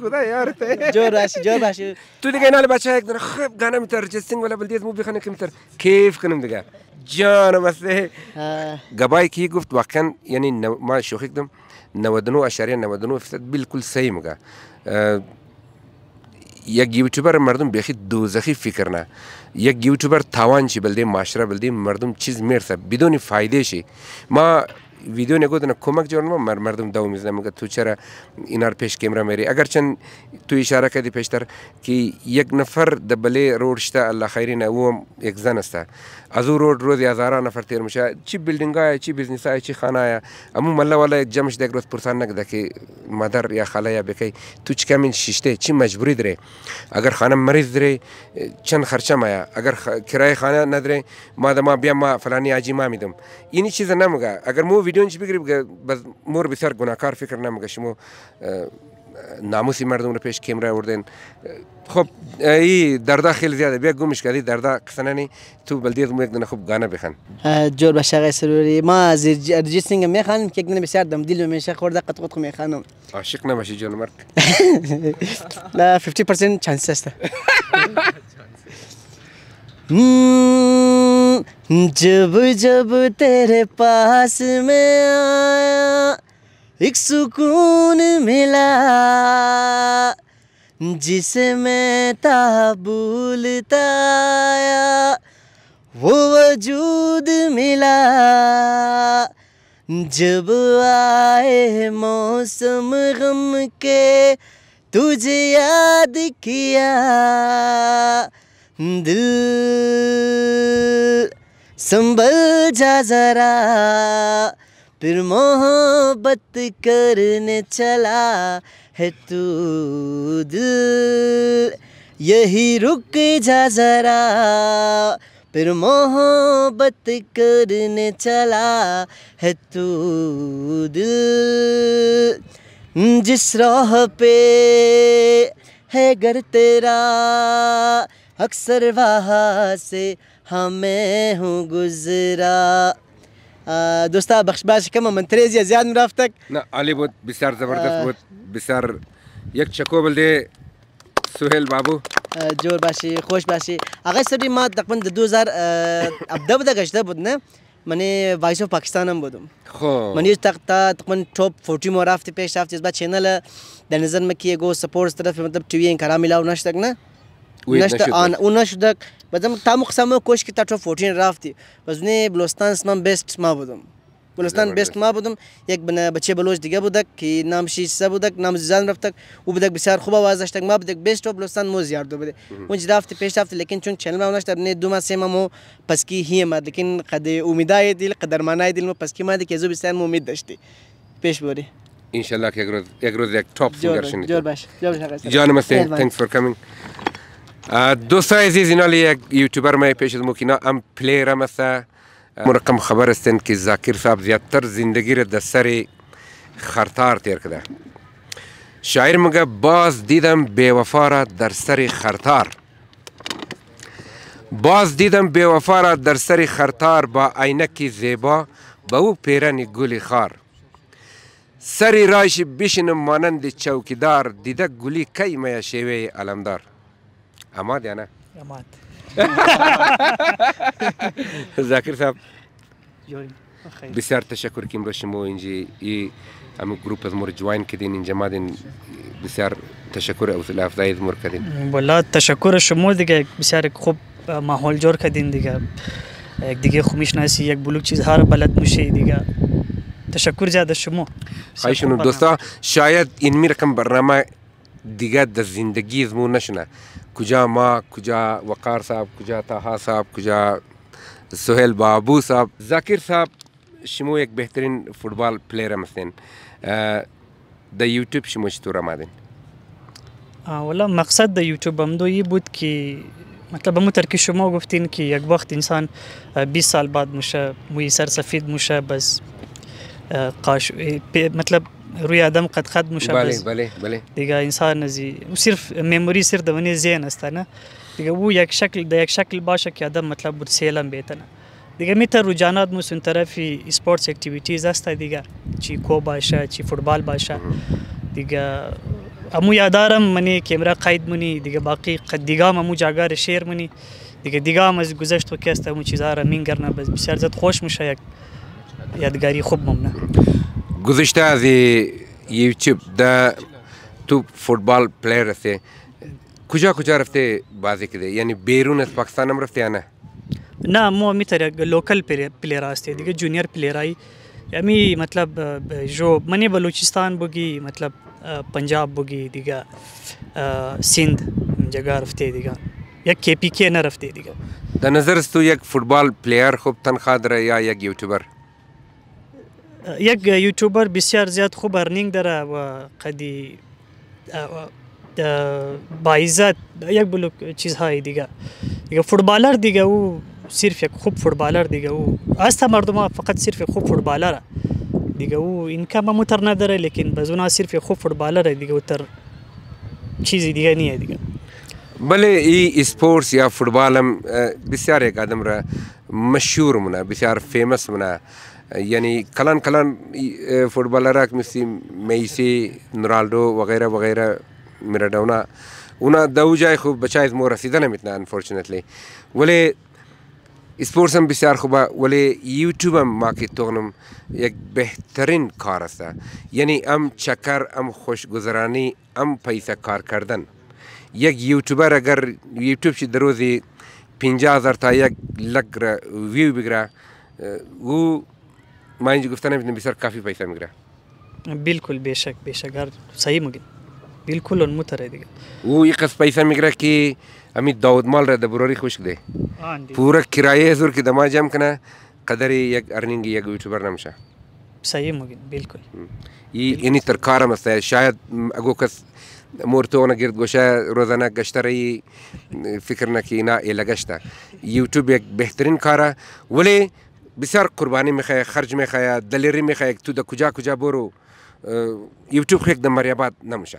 خدا یار ته جو راش جو راش تو دیگه نال بچه یک دونه خوب گانه میتر جسینگ ولا بلدیز مو بخونه که میتر کیف کنم دیگه جان مسته گبای کی گفت واقعا یعنی ما شوخی کردم 99 99 فیصد بالکل صحیح مگه یک یوتیوبر مردم بیخی دوزخی فکر نه یک یوتیوبر تاوان چی بلده معاشره بلده مردم چیز میرسه بدون فایده شی ما ویدیو نگودن کمک جان ما مردم دو میزنم که تو چرا اینار پیش کیمرا میری اگر چند تو اشاره کردی پیشتر که یک نفر دبله روڈ شته الله خیرین او یک زن است از او روڈ روزی هزاران نفر تیر میشه چی بیلدینگ های چی بیزنس های چی خانه های امو مله والا جمعش دیگه روز پرسان نکده که مادر یا خاله یا بکی تو چی کمین شیشته چی مجبوری داره اگر خانم مریض داره چند خرچه مایا اگر کرای خانه نداره ما ما بیا ما فلانی آجی ما میدم این چیز نمگه اگر مو ویدیونش بگیری بگه بس مور بسیار گناهکار فکر نمیگه شما ناموسی مردم رو پیش کیمرا آوردن خب ای دردا خیلی زیاده بیا گمش کردی دردا قسنانی تو بلدیت مو یک دنه خوب گانه بخن جور بشقه سروری ما از ارجیت سینگ میخوانم که یک دنه بسیار دم دیل میشه خورده قط قط میخوانم عاشق نباشی جان مرک لا 50% چانس हम्म, जब जब तेरे पास में आया एक सुकून मिला जिसे मैं ताबूलता वो वजूद मिला जब आए मौसम गम के तुझे याद किया दिल संभल जा जरा फिर मोहब्बत करने चला है तू दिल यही रुक जा जरा फिर मोहब्बत करने चला है तू दिल जिस राह पे है घर तेरा अक्सर वहाँ से همه هون گذرا دوستا بخش باش کم من تریزیا زیاد مرافتک نه علی بود بسیار زبردست بود بسیار یک چکو بلده سهیل بابو جور باشی خوش باشی آقای سری ما تقریبا د 2017 ده گشته بود نه من وایس اف پاکستان هم بودم خب من یه تقریبا تقریبا ټاپ 40 مو رفت پیش رفت از بعد چینل د نظر مکی گو سپورت طرف مطلب ټی وی انکرام ملاو نشتک نه uğraştık. Bazım tam kısmı koş تا 14 fotoğrafını rafti. Bazne بلوچستان sma بیست ما budum. بلوچستان بیست ما بودم یک بنا بچه بلوچ دیگه بودک که نام شیسا بودک نام زیزان رفتک او بودک بسیار خوب آواز داشتک ما بودک بیست و بلوچستان مو زیار دو بده اون رفت پیش رفت لیکن چون چنل ما نشد نه دو ما سه ما مو پسکی هی ما لیکن قد امیدای دل منای دل مو پسکی ما دی که زو بسیار مو امید داشتی پیش بوری ان شاء الله یک روز یک روز یک تاپ فینگر شنید جور باش جور باش جان مسین تھینکس فار کامینگ دوستای عزیز اینا یک یوتیوبر مای پیش از مکینا ام پلیر مثلا مرقم خبر استن که زاکر صاحب زیادتر زندگی را در سر خرطار تیر کرده شاعر مگه باز دیدم بے وفا را در سر خرطار باز دیدم بے وفا را در سر خرطار با عینکی زیبا به او پیرن گلی خار سری راش بشنم مانند چوکیدار دیده گلی کی میا شیوه علمدار اماد یا نه اماد زاکر صاحب بسیار تشکر که امروز شما اینجا ای امی گروپ از مور جوائن کردین اینجا مادین بسیار تشکر و افزایی از مور کردین والا تشکر شما دیگه بسیار خوب ماحول جور کردین دیگه یک دیگه خومیشناسی یک بلوک چیزها رو بلد میشه دیگه تشکر زیاد شما خواهش دوستا شاید این می رقم برنامه دیگه در زندگی از مو نشنه کجا ما کجا وقار صاحب کجا تاها صاحب کجا سهیل بابو صاحب زاکر صاحب شما یک بهترین فوتبال پلیر هستین در یوتیوب شما چطور آمدین والا مقصد در یوتیوب هم دو بود که مطلب همون که شما گفتین که یک وقت انسان 20 سال بعد میشه موی سر سفید میشه بس قاش مطلب روی آدم قد قد مشابه بله بله دیگه انسان ازی صرف مموری صرف دونی ذهن است نه دیگه او یک شکل د یک شکل باشه که آدم مطلب بود سیلم بیتنه دیگه میتر رجانات مو سن طرفی سپورتس اکتیویتیز است دیگه چی کو باشه چی فوتبال باشه دیگه امو یادارم منی کیمرا قید منی دیگه باقی قدیگام امو جاگار شیر منی دیگه دیگام از گذشت و کیست امو چیزا را مینگرنا بس بسیار زد خوش میشه یک یادگاری خوب ممنه Guzushta zi YouTube'da tu futbol player ase کجا کجا رفته بازی کرده یعنی بیرون از پاکستان هم رفته یا نه نه مو می طرح لوکل پلیر هسته دیگه جونیور پلیرای امی مطلب جو منی بلوچستان بگی مطلب پنجاب بگی دیگه سند جگہ رفته دیگه یک کی پی کی نه رفته دیگه د نظر ستو یک فوتبال پلیر خوب تنخواه داره یا یک یوټیوبر یک یوتیوبر بسیار زیاد خوب ارنینگ داره و قدی باعزت یک بلوک چیزهای دیگه دیگه فوتبالر دیگه او صرف یک خوب فوتبالر دیگه او است مردم فقط صرف خوب فوتبالره دیگه او اینکم هم تر نداره لیکن بزونا صرف خوب فوتبالره دیگه تر چیزی دیگه نیه دیگه بله ای سپورتس یا فوتبال هم بسیار یک آدم را مشهور مونه بسیار فیمس مونه یعنی کلان کلان فوتبالlara مثل میسی رونالدو وغیره وغیره میرادونا اونا دا اوجای خوب به چایز مو رسیدنم اتنا انفورچونیتلی ولی اسپورتس هم بسیار خوبه ولی یوتیوب هم ما که تغنم یک بهترین کار است یعنی ام چکر ام خوشگذرانی ام پیسه کار کردن یک یوتیوبر اگر یوتیوب چی در روزی 50000 تا یک لک ویو بگیره او من اینجا گفتن نمیتونم کافی پیسه میگیره بالکل بیشک بیشک هر صحیح میگین بالکل اون متره دیگه او یک قسط پیسه میگیره که امی داود مال را د بروري خوش ده پورا کرایه زور که دما جمع کنه قدر یک ارنینگ یک یوټیوبر نمیشه صحیح میگین بالکل یعنی تر کارم است شاید اگو کس مورتونه گرد گوشه روزانه گشته رایی فکر نه که نه ایله گشته یوټیوب یک بهترین کاره ولی بسیار قربانی میخواه خرج میخواه دلیری میخواه تو دا کجا کجا برو یوتیوب خیک دا مریابات نمیشه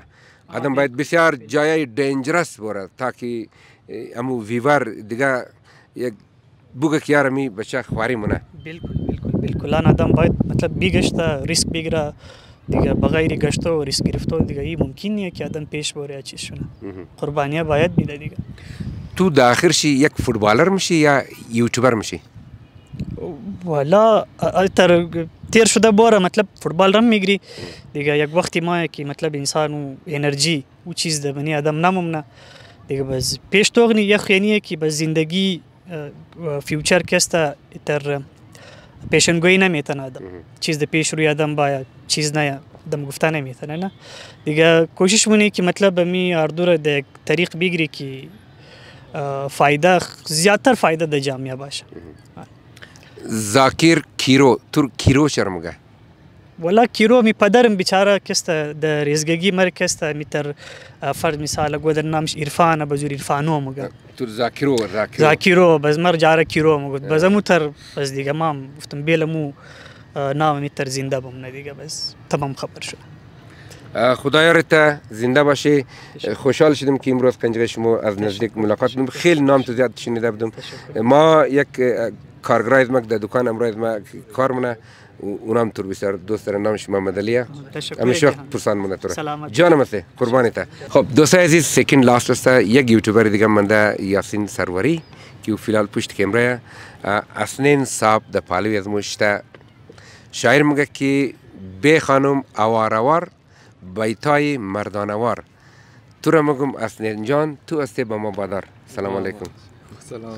آدم باید بسیار جای دینجرس بره تاکه امو ویور دیگه یک بوګه کیار می بچا خواري مونه بالکل بالکل بالکل ان ادم باید مطلب بیگشتا ریسک بگیره دیگه بغیر گشته و ریسک گرفتن دیگه این ممکن نیه که آدم پیش بره چیز شونه قربانیه باید بیده دیگه تو دا آخر شی یک فوتبالر میشی یا یوتیوبر میشی والا تر تیر شده باره مطلب فوتبال رم میگیری دیگه یک وقتی ما که مطلب انسان و انرژی او چیز ده بنی آدم نمونه دیگه بس پیش توغنی یخ یعنی که بس زندگی فیوچر کستا تر پیشنگویی نمیتونه آدم چیز ده پیش روی آدم باید چیز نه دم گفته نمیتونه نه دیگه کوشش مونه که مطلب می اردور ده طریق بگیری که فایده زیاتر فایده د جامعه باشه زاکر کیرو تور کیرو شرمگه والا کیرو می پدرم بیچاره کسته در ریزگگی مر کسته می تر فرد مثال گو در نامش عرفان بزور عرفانو مگه تور زاکرو زاکرو زاکرو بس مر جاره کیرو مگه بس مو تر بس دیگه مام گفتم بیلمو نام می تر زنده بم ندیگه بس تمام خبر شد خدای رتا زنده باشی خوشحال شدم که امروز پنجره شما از نزدیک ملاقات بودم خیلی نام تو زیاد شنیده بودم ما یک کارگرای ما در دکان امروز ما کار مونه اونام تور بسیار دوست دارم نامش محمد علی همیشه پرسان مونه تو جانم سه قربانی تا خب دوست عزیز سکند لاست است یک یوتیوبر دیگه منده یاسین سروری که فعلا پشت کیمرا اسنین صاحب د پالوی از مشتا شاعر میگه که به خانم اواروار بیتای مردانوار تو را مگم اسنین جان تو استی با ما بادار سلام علیکم سلام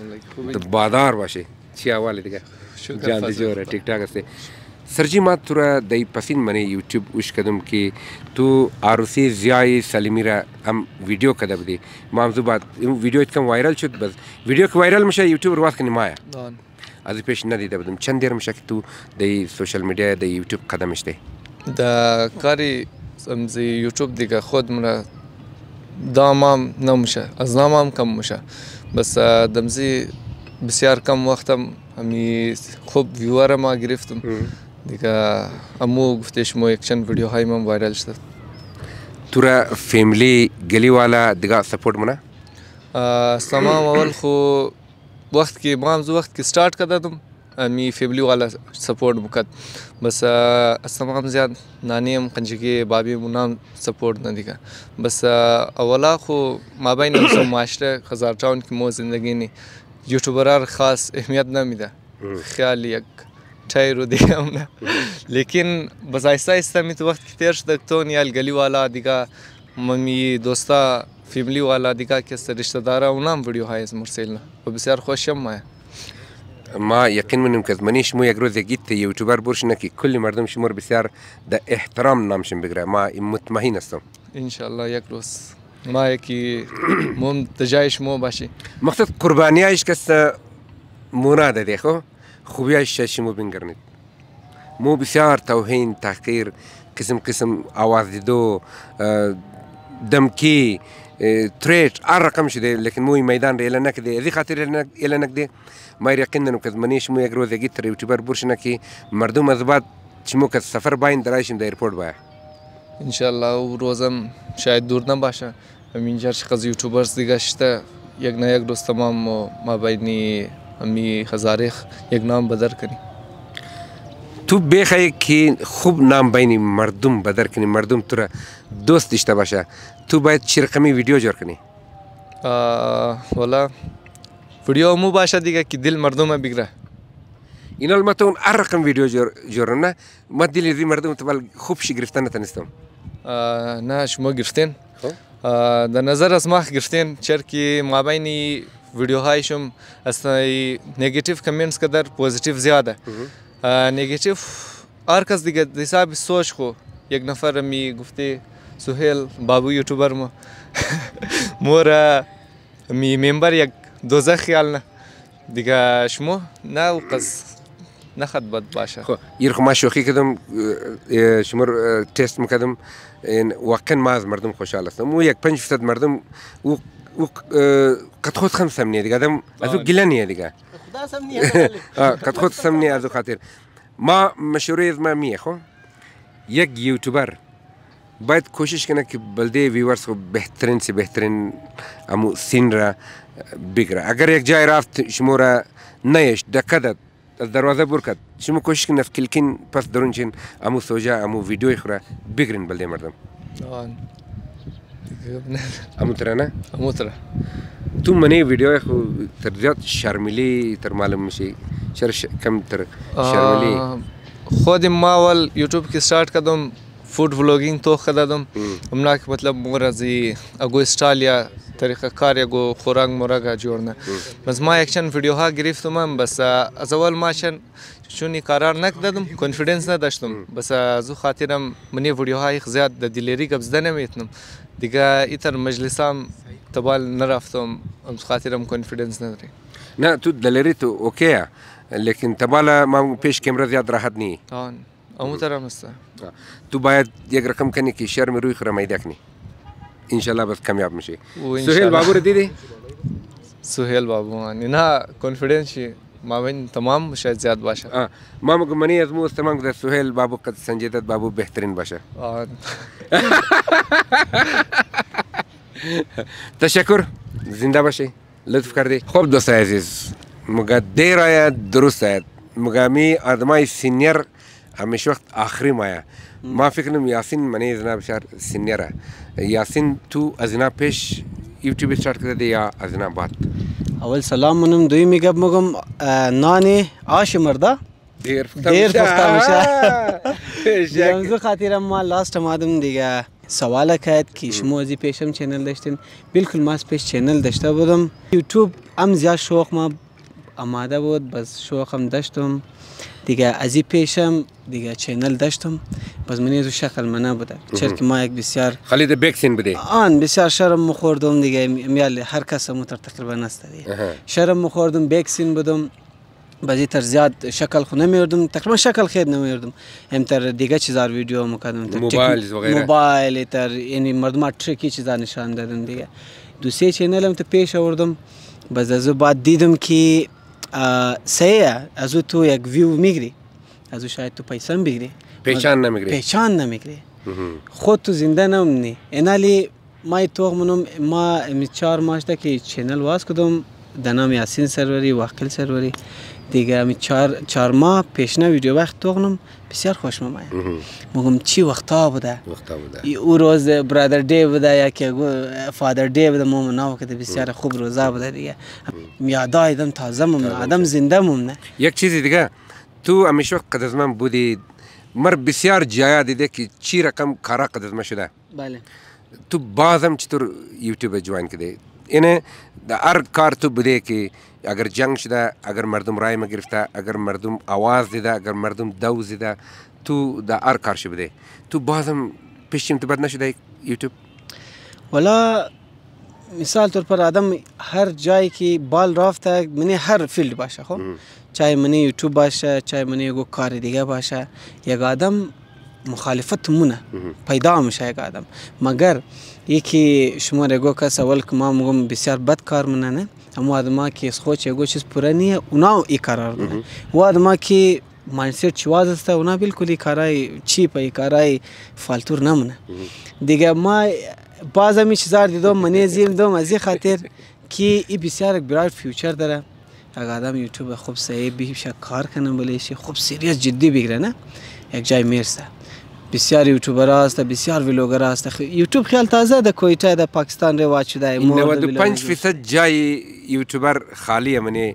علیکم بادار باشه چیاواله دیگه جان دی جوړه ټیک ټاک است सरजी मां तुरा दई पसंद मने यूट्यूब उश कदम की तू आरुसी जियाई सलीमीरा हम वीडियो कदम दी मामजू बात वीडियो इतकम वायरल शुद बस वीडियो के वायरल मशा यूट्यूब रवाज के निमाया अज पेश न दी दबदम चंद देर मशा कि तू दई सोशल मीडिया दई यूट्यूब कदम इशते द कारी समझी यूट्यूब दिगा खुद मरा दामाम नमशा अजनामाम कम मशा बस दमजी بسیار کم وقتم همی خوب ویور ما گرفتم دیگه امو گفتش مو اکشن ویدیو های من وایرل شد تورا فیملی گلی والا دیگه سپورت منا اسلام اول خو وخت کې ما هم وخت کې سٹارټ کړم می فیملی والا سپورٹ مکد بس اسلام زیاد نانیم قنجگی بابی منام سپورٹ نه دیگه بس اولا خو مابین معاشره خزارچاون کې مو زندگی نه यूट्यूबरार खास अहमियत ना मिला خیال یک ټای رو دیگم نه لیکن بس آیسته آیسته می تو وقت که تیر شد تون یا الگلی والا دیگه ممی دوستا فیملی والا دیگه که رشته دارا اونام ویدیو های از مرسل نه و بسیار خوشم مایه ما یقین منم که زمانی شما یک روز گیت یوتیوبر برش نکی کل مردم شما بسیار ده احترام نامشم بگره ما مطمئن هستم ان شاء الله یک روز maki mum ticayş mu başı. Maksat kurbaniya iş kesse murad edek o. Xubiya iş şaşı mu bingirnit. Mu bisyar tevhin, tahkir, kısım kısım avazido, دمكي تريش الرقم شدي لكن موي ميدان ري لنا كدي ذي خاطر لنا كدي ما يرقنا نو كذمنيش مو يقرو ذي جتري وتبر برشنا كي مردوم اضباط شمو كسفر باين درايش من الايربورت باي ان شاء الله وروزم شاید دور نباشه همینجا از یوتیوبرز دیگه شته یک نه یک دوست تمام ما بین امی هزاریخ یک نام بدر کنی تو بخوای که خوب نام بین مردم بدر کنی مردم تو را دوست داشته باشه تو باید چه رقمی ویدیو جور کنی والا ویدیو مو باشه دیگه که دل مردم بگیره این البته اون هر رقم ویدیو جور جور نه ما دل مردم تو خوب شی گرفتن نتونستم نه شما گرفتن خب در نظر از ماه گشتین چرکی مابین ویدیوهایشم از نگیتیف کامنتس کدر پوزیتیف زیاده نگیتیف هر کس دیگه حساب سوچ خو یک نفر می گفته سهیل بابو یوتیوبر ما مورا می ممبر یک دوزخ خیال نه دیگه شمو نه قص نخدمت باشه خب یه ما شوخی کردم شمر تست میکردم واقعا ما از مردم خوشحال هستم و یک پنج فیصد مردم او او قد خود خم سمنیه دیگه آدم از او گله نیه دیگه خدا سمنیه قد خود سمنیه از او خاطر ما مشوره از ما میه خب یک یوتیوبر باید کوشش کنه که بلده ویورس کو بهترین سے بهترین امو سین را بگره اگر یک جای رفت شما را نیش دکدت از دروازه بر کرد شما کوشش کن افکل کن پس درون چین امو سوجا امو ویدیو خورا بگیرین بلده مردم امو تره نه؟ امو تره تو منی ویدیو خو تر زیاد شرملی تر معلوم میشه شر ش... کم تر شرملی خود ما اول یوټیوب کې سٹارټ کدم فوډ ولاګینګ تو خدادم همنا مطلب مور از اګو استرالیا طریقه کار گو خورنگ مرگ جورنه بس ما اکشن ویدیوها گرفتم بس از اول ما شن چونی قرار نکدم کانفیدنس نداشتم بس از خاطرم منی ویدیوهای زیاد د دلیری قبضه نمیتنم دیگه ایتر مجلسام تبال نرفتم از خاطرم کانفیدنس نداری نه تو دلیری تو اوکیه لیکن تبالا ما پیش کمره زیاد راحت نی آن امو ترم است تو باید یک رقم کنی که شرم روی خرم ایدک نی ان شاء الله بس کامیاب میشه سهیل بابو رو دیدی سهیل بابو نه کانفیدنس ما بین تمام شاید زیاد باشه ما مگمنی از مو استمام که سهیل بابو قد سنجیدت بابو بهترین باشه تشکر زنده باشی لطف کردی خب دوست عزیز مگه دیر آید درست آید مگه می آدمای سینیر همیشه وقت آخری مایه ما فکر نم یاسین منی جناب شهر سینیره یاسین تو از اینا پیش یوتیوب استارت کرده یا از اینا بعد اول سلام منم دوی میگم مگم نانی آشمر ده دیر فقط دیر فقط میشه یعنی خاطرم ما لاست مادم دیگه سوال کرد که شما ازی پیشم چینل داشتین بالکل ما پیش چینل داشته بودم یوتیوب هم زیاد شوق ما آماده بود بس شوقم داشتم دیگه از این پیشم دیگه چینل داشتم باز من از شکل من نبوده چرا که ما یک بسیار خالد بکسین بوده آن بسیار شرم مخوردم دیگه میال هر کس متر تقریبا نسته دیگه شرم مخوردم بکسین بودم بعضی تر زیاد شکل خو نمیردم تقریبا شکل خیر نمیردم هم تر دیگه چیزار ویدیو مکردم تر موبایل وغیره موبایل تر یعنی مردم ترکی چیزا نشان دادم دیگه دوسری چینل هم ته پیش آوردم باز از بعد دیدم که سه از او تو یک ویو میگیری از او شاید تو پیسه هم بگیری پیچان نمیگیری پیچان نمیگیری خود تو زنده نمونی اینالی ما تو منم ما چهار ماش که چینل واس کدوم در نام یاسین سروری وکیل سروری دیگه می چهار, چهار ماه پیشنه ویدیو وقت دوغنم بسیار خوش ممایم مگم چی وقتا بوده وقتا بوده او روز برادر دی بوده یا که فادر دی بوده مو مناو کده بسیار خوب روزا بوده دیگه یادا ایدم تازه ممنه آدم زنده ممنه یک چیزی دیگه تو همیشه وقت قد از من بودی مر بسیار جایا دیده که چی رقم کارا قد از من شده بله تو بازم چطور یوتیوب جوان کده اینه د هر کار ته بده کې اگر جنگ شده اگر مردم رای ما گرفته اگر مردم آواز دیده اگر مردم دوز دیده تو در هر کار شده تو بازم پیشیم تو بد نشده یوتیوب والا مثال طور پر آدم هر جایی که بال رافته منی هر فیلد باشه خب چای منی یوتیوب باشه چای منی یه کار دیگه باشه یک آدم مخالفت مونه پیدا میشه یک آدم مگر iki şumar ego kasa vel ki mam gom bisyar bad kar mına ne ama adama ki skoç ego çiz pura niye una i karar mına. O adama ki mindset चुवाज असता उना बिल्कुल ही काराई चीप ही काराई फालतूर ना मना دیگه ما بعضا می چیزار دیدم منی زیم دوم از این خاطر که ای بسیار یک برای فیوچر داره اگر آدم یوتیوب خوب صحیح بیشه کار کنه بلیشه خوب سیریس جدی بگیره نه یک جای میرسه بسیار یوټیوبر هست بسیار ویلوگر هست یوټیوب خیال تازه د کویټه د پاکستان رواج شده 95 فیصد جای یوټیوبر خالی منی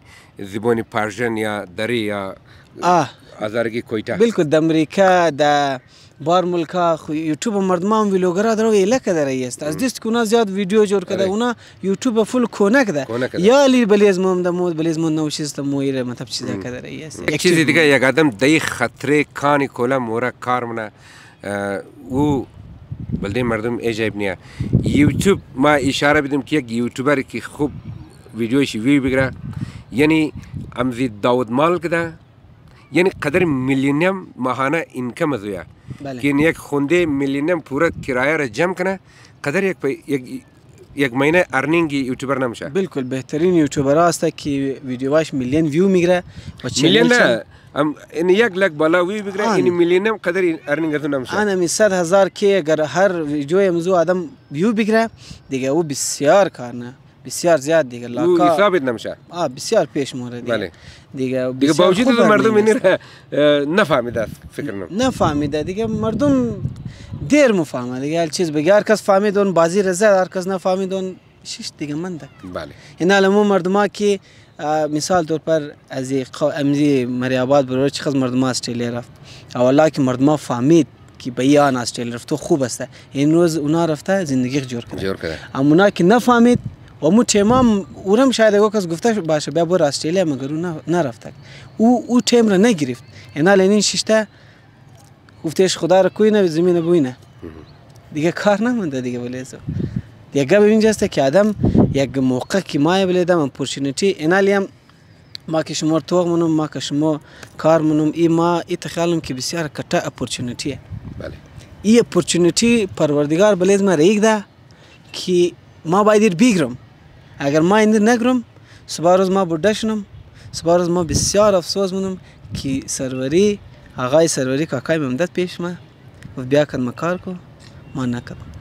زبان پرژن یا دری یا آزارگی کویټه بالکل د امریکا د بار ملکا خو یوټیوب مردمان ویلوګرا درو الکه درې است از دست کو نه زیات ویډیو جوړ کده اونه یوټیوب فل کونک ده یا لی بلیز مم د مود بلیز مون نو شیز ته مویر مطلب چیز کده درې است یک چیز دیگه یک آدم دای خطر کانی کوله مورا کار منه او بلده مردم ایجاب نیا یوتیوب ما اشاره بدم که یک یوتیوبر که خوب ویدیوشی وی بگیره یعنی امزی داود مال کده یعنی قدر میلیونیم ماهانه اینکم از اویا بله. که یک خونده میلیونیم پورا کرایه را جمع کنه قدر یک, یک یک ماینه ارنینگ یوتیوبر نمیشه بالکل بهترین یوتیوبر هسته که ویدیوهاش میلیون ویو میگیره و میلیون نه ام یعنی یک لک بالا وی بگیره یعنی میلیونم قدر ارنینگتون هم شد انا می صد هزار که اگر هر ویدیوی امزو آدم ویو بگیره دیگه او بسیار کار نه بسیار زیاد دیگه لاکا او حسابت نمیشه آه بسیار پیش مورد دیگه بله. دیگه دیگه باوجود مردم این نفهمیده فکر نم نفهمیده دیگه مردم دیر مفهمه دیگه هر چیز بگه هر کس فهمید اون بازی رزه هر کس نفهمید اون شش دیگه مندک بله اینا لمو مردما که مثال طور پر از امزی مریاباد برای چقدر مردم استرالیا رفت اولا که مردم فهمید که به آن استرالیا رفت تو خوب است این روز اونا رفته زندگی جور کرد جور کرد اما که نفهمید و مو تیمام اونم شاید اگه کس گفته باشه بیا برو استرالیا مگر اون نرفته او او تیم را نگرفت اینا لنین ششته گفتش خدا را کوی نه زمین بوینه دیگه کار نمونده دیگه ولی Diğer birinci ki adam یک موقع کې ما یې ولیدم اپورچونټي انالیم ما که شما توغ منم ما که شما کار منم ای ما ای تخیلم که بسیار کټه اپورچونټي بله ای اپورچونټي پروردگار بلیز ما ریګ ده که ما باید ایر بیگرم اگر ما این نگرم سبا روز ما بوده شنم سبا روز ما بسیار افسوس منم که سروری آقای سروری کاکای ممدد پیش ما و بیا کن ما کار کو ما نکدم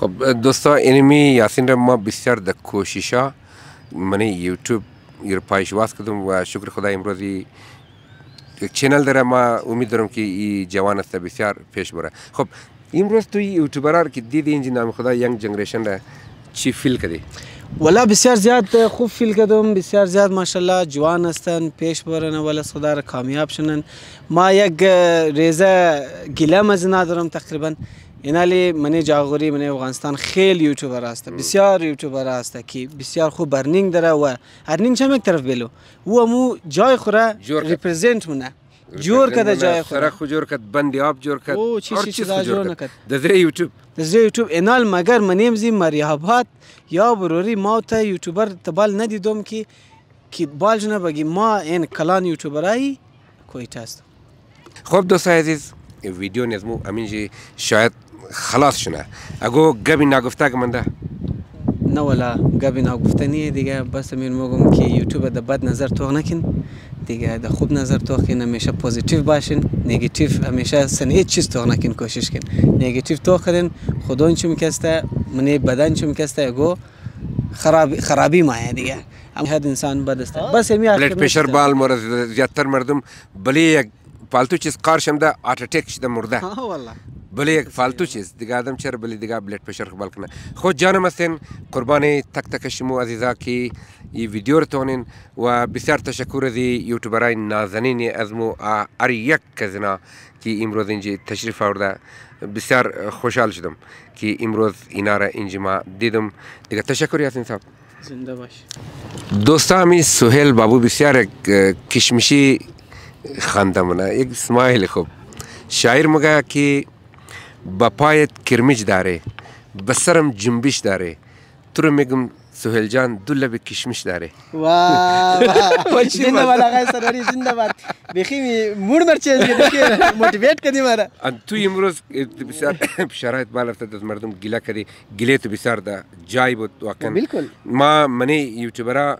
خب دوستا اینمی یاسین را ما بسیار در کوششا من یوتیوب رو پایشواز کردم و شکر خدا امروزی یک چینل داره ما امید دارم که این جوان است بسیار پیش بره خب امروز توی یوتیوبرار که دیدی اینجا نام خدا ینگ جنریشن را چی فیل کردی والا بسیار زیاد خوب فیل کردم بسیار زیاد ماشاءالله جوان هستن پیش برن والا خدا را کامیاب شنن ما یک ریزه گلم از ندارم تقریبا اینالی من جاغوری من افغانستان خیلی یوتیوبر است بسیار یوتیوبر است که بسیار خوب برنینگ داره و هرنینگ چم یک طرف بلو او مو جای خوره ریپرزنت مونه جور کده جای خوره سره خو جور کد بندي اپ جور کد او چی چی دا جور نکد د زری یوټیوب د زری یوټیوب انال مگر منیم زی مریحبات یا بروري ما ته یوټیوبر تبال ندی دوم کی کی بالج نه بگی ما این کلان یوټیوبرای کویت است خب دوستای عزیز ویدیو نظمو امین جی شاید خلاص شونه اگو گبی نگفته که من ده نه والا گبی نگفتنیه دیگه بس امیر میگم که یوتیوب ده بد نظر توغ نکن دیگه ده خوب نظر توغ کن همیشه پوزیتیو باشین نگاتیو همیشه سن هیچ چیز توغ نکن کوشش کن نگاتیو توغ کردن خدا چم کسته منی بدن چم کسته اگو خراب خرابی ما دیگه هر انسان بد است بس همین بلد پرشر بال مورد زیادتر مردم بلی یک palto çiz karşımda atetek işte murda. Ha valla. Böyle faltu çiz. Diga adam çar böyle diga blood pressure hbal kına. Xo canım sen kurbanı tak tak şimu aziza ki yi video tonin ve bisar teşekkür edi youtuberayın nazanin azmu ariyak kazına ki imroz inci teşrif avurda bisar e, hoşal şidim ki imroz inara incima dedim. Diga teşekkür yasin sahab. زنده باش دوستا می سهیل بابو بسیار کشمشی خندمونه یک اسماعیل خوب شاعر مگه که با پایت کرمج داره به سرم جنبش داره تو رو میگم سهیل جان دو لب کشمش داره واو زنده باد آقای سراری زنده باد بیخی می مور مر چینج کردی که موټیویټ کردی مرا ان تو امروز بسیار شرایط بالا افتاد از مردم گله کردی گله تو بسیار دا جای بود واقعا بالکل ما منی یوټیوبرا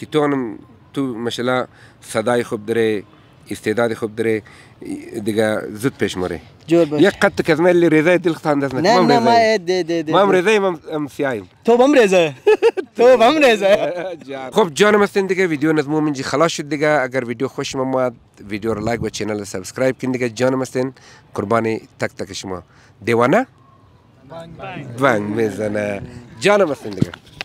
کتونم تو مثلا صدای خوب داره استعداد خوب داره دیگه زود پیش مره یک قد که از من رضای دل خطا انداز نکنم نه نه ما ده ده ده ما رضای ام سیایم تو بم رضای تو بم رضای خب جانم هستین دیگه ویدیو از من جی خلاص شد دیگه اگر ویدیو خوش ما ویدیو رو لایک و چینل سابسکرایب کن دیگه جانم هستین قربان تک تک شما دیوانه بانگ بانگ میزنه جانم هستین دیگه